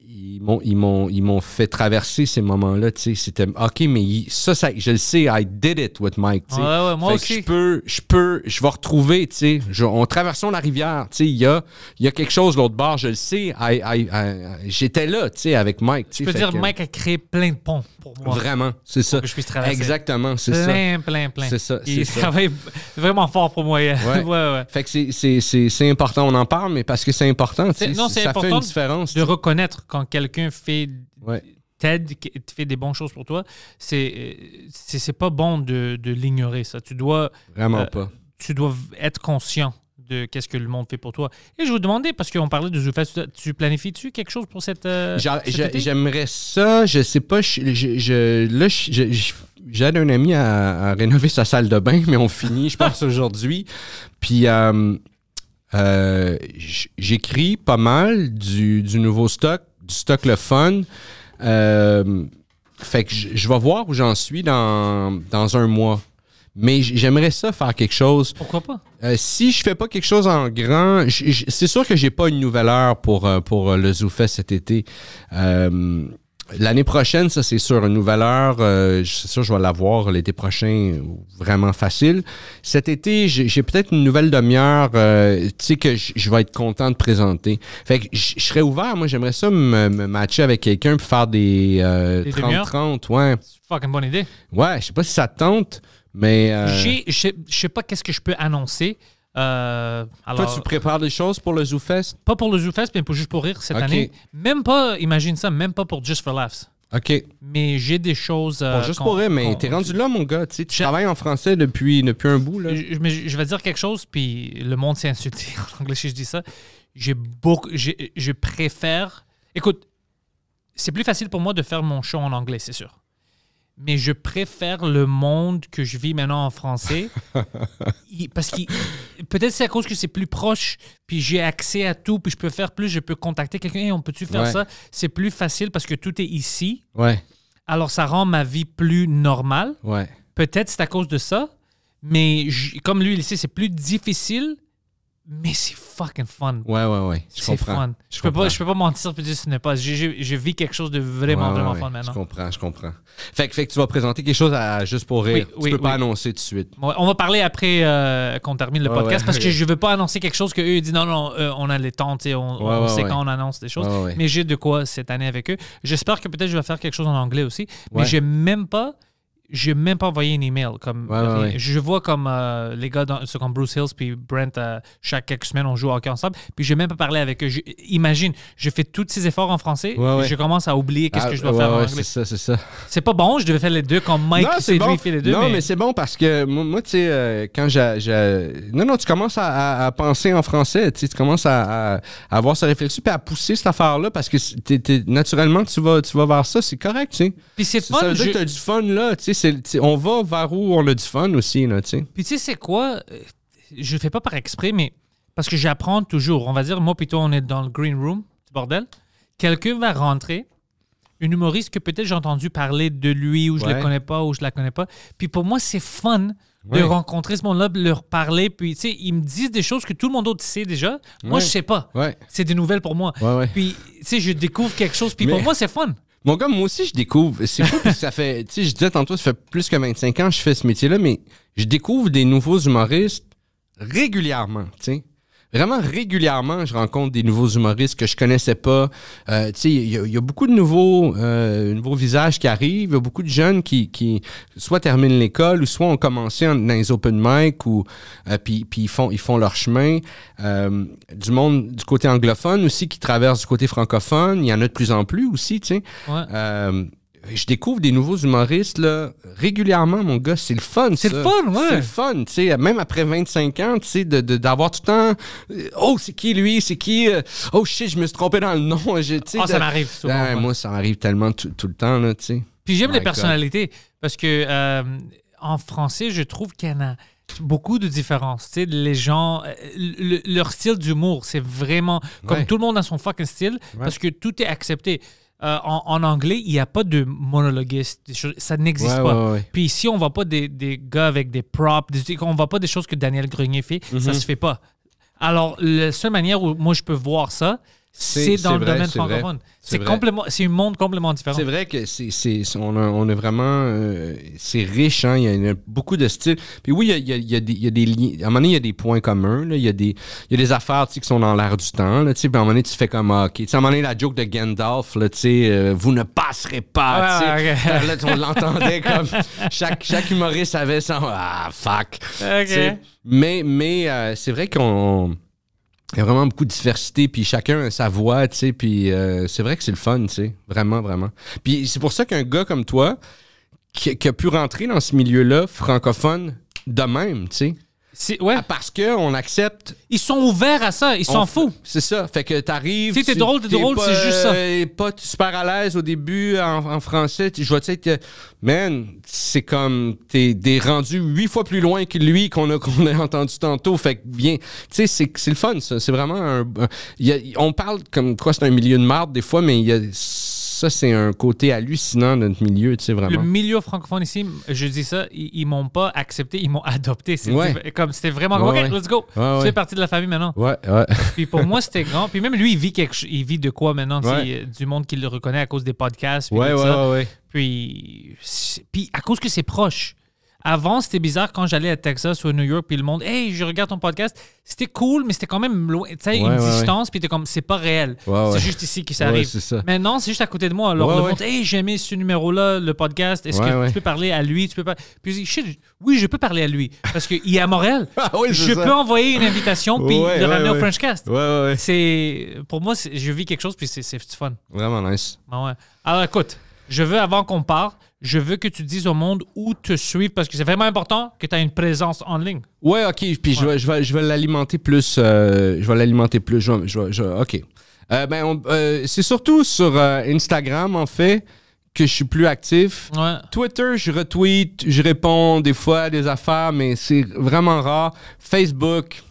ils m'ont, ils m'ont, ils m'ont fait traverser ces moments-là. Tu sais, c'était OK, mais ça, ça, je le sais, I did it with Mike. Tu sais. moi aussi. je peux, je peux, je vais retrouver. Tu sais, on la rivière. Tu sais, il y a, il y a quelque chose l'autre bord. Je le sais, I, I, j'étais là. Tu sais, avec Mike. Tu sais, je peux dire, que, Mike a créé plein de ponts pour moi. Vraiment, c'est ça. Que je puisse traverser. Exactement, c'est ça. Plein, plein, plein. C'est ça. Il travaille vraiment fort pour moi. Ouais. ouais fait que c'est, c'est, c'est, c'est important. On en parle, mais parce que c'est important. non, c'est ça important fait une différence. De, de reconnaître quand quelqu'un fait ouais. fait des bonnes choses pour toi, c'est c'est pas bon de, de l'ignorer, ça. Tu dois. Vraiment euh, pas. Tu dois être conscient de qu'est-ce que le monde fait pour toi. Et je vous demandais, parce qu'on parlait de tu planifies-tu quelque chose pour cette. Euh, j'aimerais ça, je sais pas. Je, je, là, j'aide un ami à, rénover sa salle de bain, mais on finit, je pense, aujourd'hui. Puis. Euh, j'écris pas mal du, du nouveau stock du stock le fun. Euh, fait que je, vais voir où j'en suis dans, un mois. Mais j'aimerais ça faire quelque chose. Pourquoi pas? Euh, si je fais pas quelque chose en grand, c'est sûr que j'ai pas une nouvelle heure pour, euh, pour le ZooFest cet été. L'année prochaine, ça c'est sûr, une nouvelle heure, euh, c'est sûr je vais l'avoir l'été prochain, vraiment facile. Cet été, j'ai peut-être une nouvelle demi-heure, euh, tu sais, que je vais être content de présenter. Fait que je serais ouvert, moi j'aimerais ça me, matcher avec quelqu'un pour faire des 30-30, euh, ouais. fucking bonne idée. Ouais, je sais pas si ça tente, mais... Je sais pas qu'est-ce que je peux annoncer, alors, euh, Toi, tu prépares des choses pour le ZooFest? Pas pour le ZooFest, mais pour juste pour rire cette année. Même pas, imagine ça, même pas pour Just for Laughs. OK. Mais j'ai des choses. Euh, bon, juste pour rire, mais t'es rendu là, mon gars. Tu, travailles en français depuis, depuis un bout. Je, mais je vais dire quelque chose, puis le monde s'est insulté en anglais si je dis ça. J'ai beaucoup. Je préfère. Écoute, c'est plus facile pour moi de faire mon show en anglais, c'est sûr mais je préfère le monde que je vis maintenant en français. parce que peut-être c'est à cause que c'est plus proche, puis j'ai accès à tout, puis je peux faire plus, je peux contacter quelqu'un, hey, on peut-tu faire ça? C'est plus facile parce que tout est ici. Ouais. Alors ça rend ma vie plus normale. Ouais. Peut-être c'est à cause de ça, mais comme lui, il sait, c'est plus difficile, mais c'est fucking fun. Ouais, ouais, ouais. C'est fun. Je, peux pas, je peux pas mentir ce n'est pas. Je, vis quelque chose de vraiment, vraiment fun maintenant. Je comprends, je comprends. Fait, fait, que tu vas présenter quelque chose juste pour rire. peux pas annoncer tout de suite. on va parler après euh, qu'on termine le podcast parce que je veux pas annoncer quelque chose que eux disent non, non, on a les temps, on, on sait quand on annonce des choses. Mais j'ai de quoi cette année avec eux. J'espère que peut-être je vais faire quelque chose en anglais aussi. Mais j'ai même pas j'ai même pas envoyé un email. Comme, Je vois comme euh, les gars, dans, comme Bruce Hills puis Brent, euh, chaque quelques semaines, on joue au hockey ensemble. Puis j'ai même pas parlé avec eux. imagine, je fais tous ces efforts en français et je commence à oublier qu'est-ce ah, que je dois faire en anglais. C'est ça, c'est pas bon, je devais faire les deux comme Mike, c'est bon. les deux. Non, mais, c'est bon parce que moi, tu sais, euh, quand j'ai. Non, non, tu commences à, penser en français, tu commences à, avoir ce réflexion puis à pousser cette affaire-là parce que naturellement, tu vas, tu vas voir ça, c'est correct, tu Puis c'est fun. Ça dire que du fun là, tu sais on va vers où on a du fun aussi, là, tu Puis tu sais, c'est quoi? Euh, je fais pas par exprès, mais parce que j'apprends toujours. On va dire, moi, plutôt, on est dans le green room, bordel. Quelqu'un va rentrer, une humoriste que peut-être j'ai entendu parler de lui ou je ne le connais pas ou je la connais pas. Puis pour moi, c'est fun de rencontrer ce monde-là, de leur parler. Puis, tu sais, ils me disent des choses que tout le monde d'autre sait déjà. Moi, je sais pas. C'est des nouvelles pour moi. Puis, tu sais, je découvre quelque chose. Puis pour moi, c'est fun. Mon gars, moi aussi, je découvre. C'est ça fait. Tu sais, je disais tantôt, ça fait plus que 25 ans que je fais ce métier-là, mais je découvre des nouveaux humoristes régulièrement, tu sais vraiment régulièrement, je rencontre des nouveaux humoristes que je connaissais pas. Euh, il y, a beaucoup de nouveaux, euh, nouveaux visages qui arrivent. Il y a beaucoup de jeunes qui, qui soit terminent l'école ou soit ont commencé dans les open mic ou euh, puis, ils font ils font leur chemin. Euh, du monde du côté anglophone aussi qui traverse du côté francophone, il y en a de plus en plus aussi. Tu sais. Ouais. Euh, je découvre des nouveaux humoristes là, régulièrement, mon gars. C'est le fun. C'est le fun, ouais. C'est le fun, Même après 25 ans, tu d'avoir de, tout le temps. Euh, oh, c'est qui lui C'est qui euh, Oh shit, je me suis trompé dans le nom. Ah, ça m'arrive ben, souvent. moi, ça m'arrive tellement tout, le temps, Puis j'aime les personnalités parce que euh, en français, je trouve qu'il y en a beaucoup de différences. Tu les gens, leur style d'humour, c'est vraiment. Comme tout le monde a son fucking style parce que tout est accepté. Euh, en, anglais, il n'y a pas de monologuiste. ça n'existe pas. Puis ici, on ne voit pas des, gars avec des props. on ne voit pas des choses que Daniel Grenier fait. Ça ne mhm. se fait pas. Alors, la seule manière où moi je peux voir ça, c'est dans le domaine francophone. C'est complètement, c'est un monde complètement différent. C'est vrai que c'est, on, on, est vraiment, euh, c'est riche, hein? il, y a, beaucoup de styles. Puis oui, il y a, il y a des, il y des liens à un moment donné, il y a des points communs, là. Il, y a des, il y a des affaires, tu sais, qui sont dans l'air du temps, là, tu sais, puis à un moment donné, tu fais comme, ah, ok, tu à un moment donné, la joke de Gandalf, là, tu sais, euh, vous ne passerez pas, là, on l'entendait comme, chaque, chaque humoriste avait son, ah, fuck, mais, mais euh, c'est vrai qu'on il y a vraiment beaucoup de diversité, puis chacun a sa voix, tu sais, puis euh, c'est vrai que c'est le fun, tu sais, vraiment, vraiment. Puis c'est pour ça qu'un gars comme toi, qui, qui, a pu rentrer dans ce milieu-là, francophone, de même, tu sais, Ouais. Ah, parce qu'on accepte. Ils sont ouverts à ça, ils s'en foutent. C'est ça. Fait que t'arrives. Tu t'es drôle, t'es drôle, c'est juste ça. T'es euh, pas super à l'aise au début en, français. Je vois, tu sais, man, c'est comme. T'es rendu huit fois plus loin que lui qu'on a, a entendu tantôt. Fait que bien. Tu sais, c'est le fun, ça. C'est vraiment un. on parle comme quoi c'est un milieu de marde des fois, mais il y a ça, c'est un côté hallucinant de notre milieu, tu sais, vraiment. Le milieu francophone ici, je dis ça, ils, m'ont pas accepté, ils m'ont adopté. C'était comme, c'était vraiment ouais, OK, let's go. tu fais partie de la famille maintenant. Ouais, ouais. Puis pour moi, c'était grand. Puis même lui, il vit, il vit de quoi maintenant, du monde qui le reconnaît à cause des podcasts. Puis ouais, Puis, puis à cause que c'est proche. Avant, c'était bizarre quand j'allais à Texas ou à New York, puis le monde, hey, je regarde ton podcast. C'était cool, mais c'était quand même loin, tu sais, une distance, puis comme, c'est pas réel. C'est juste ici que ça arrive. Maintenant, c'est juste à côté de moi. Alors, le monde, hey, j'ai aimé ce numéro-là, le podcast. Est-ce que tu peux parler à lui? Tu peux pas. Puis, oui, je peux parler à lui. Parce qu'il est à Montréal. Ah je peux envoyer une invitation, puis le ramener au Frenchcast. C'est, pour moi, je vis quelque chose, puis c'est fun. Vraiment nice. Ah Alors, écoute, je veux, avant qu'on parte, je veux que tu dises au monde où te suivre parce que c'est vraiment important que tu aies une présence en ligne. Ouais, ok. Puis je vais, je euh, l'alimenter plus. je vais l'alimenter plus. ok. Euh, ben, euh, c'est surtout sur Instagram, en fait, que je suis plus actif. Twitter, je retweet, je réponds des fois à des affaires, mais c'est vraiment rare. Facebook,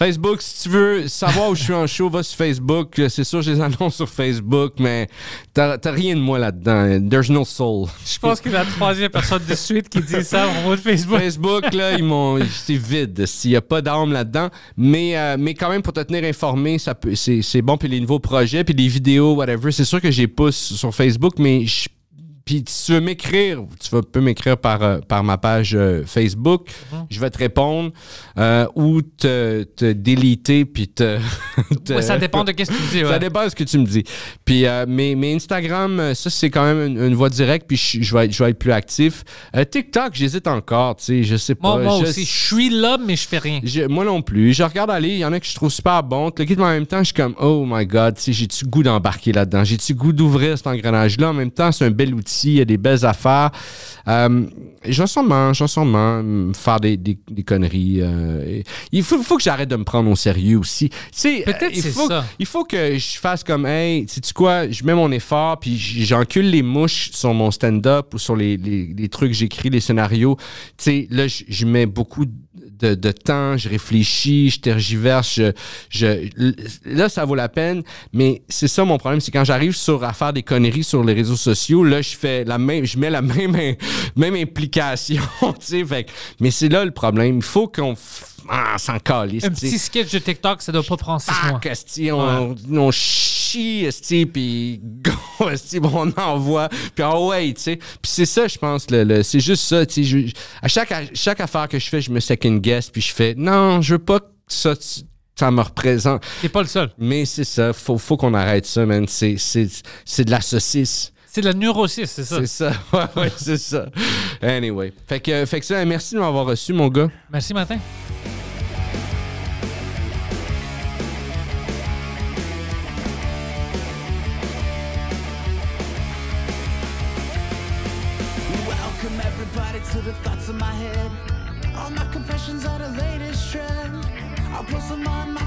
Facebook, si tu veux savoir où je suis en show, va sur Facebook. Euh, c'est sûr, je les annonce sur Facebook, mais t'as rien de moi là-dedans. There's no soul. Je pense que la troisième personne de suite qui dit ça sur Facebook. Facebook, là, ils m'ont, c'est vide. S'il n'y a pas d'âme là-dedans. Mais, euh, mais quand même, pour te tenir informé, ça c'est, bon. Puis les nouveaux projets, puis les vidéos, whatever. C'est sûr que j'ai pas sur Facebook, mais je puis tu veux m'écrire, tu peux m'écrire par, euh, par ma page euh, Facebook. Mhm. Je vais te répondre. Euh, ou te, déliter, puis te, ça dépend de ce que tu dis. Ça dépend de ce que tu me dis. Puis, mais, Instagram, ça, c'est quand même une, voie directe, puis je, vais, être plus actif. TikTok, j'hésite encore, tu sais, je sais pas. Moi, je, aussi, je suis là, mais je fais rien. moi non plus. Je regarde aller, il y en a que je trouve super bon. Le mais en même temps, je suis comme, oh my God, jai du goût d'embarquer là-dedans? jai du goût d'ouvrir cet engrenage-là? En même temps, c'est un bel outil il y a des belles affaires. j'en sens main, j'en sens main, faire des, des, conneries. Euh, il faut, faut que j'arrête de me prendre au sérieux aussi. Peut-être il faut, ça. Il faut que je fasse comme, hey, sais tu quoi, je mets mon effort, puis j'encule les mouches sur mon stand-up ou sur les, les, trucs que j'écris, les scénarios. Tu là, je mets beaucoup de de, temps, je réfléchis, je tergiverse, je, je, là, ça vaut la peine. Mais c'est ça mon problème, c'est quand j'arrive sur à faire des conneries sur les réseaux sociaux, là, je fais la même, je mets la même, même implication, tu sais. Mais c'est là le problème. Il faut qu'on ah, s'en calisse. Un petit sketch de TikTok, ça doit pas prendre six ah, mois. on, chie, puis on envoie, puis ah c'est ça, je pense, c'est juste ça, À chaque, chaque affaire que je fais, je me second guess, puis je fais, non, je veux pas que ça, ça me représente. T'es pas le seul. Mais c'est ça, faut, faut qu'on arrête ça, man. C'est, de la saucisse. C'est de la neurosis, c'est ça? C'est ça, Anyway. fait ça, merci de m'avoir reçu, mon gars. Merci, Martin. close to my mind.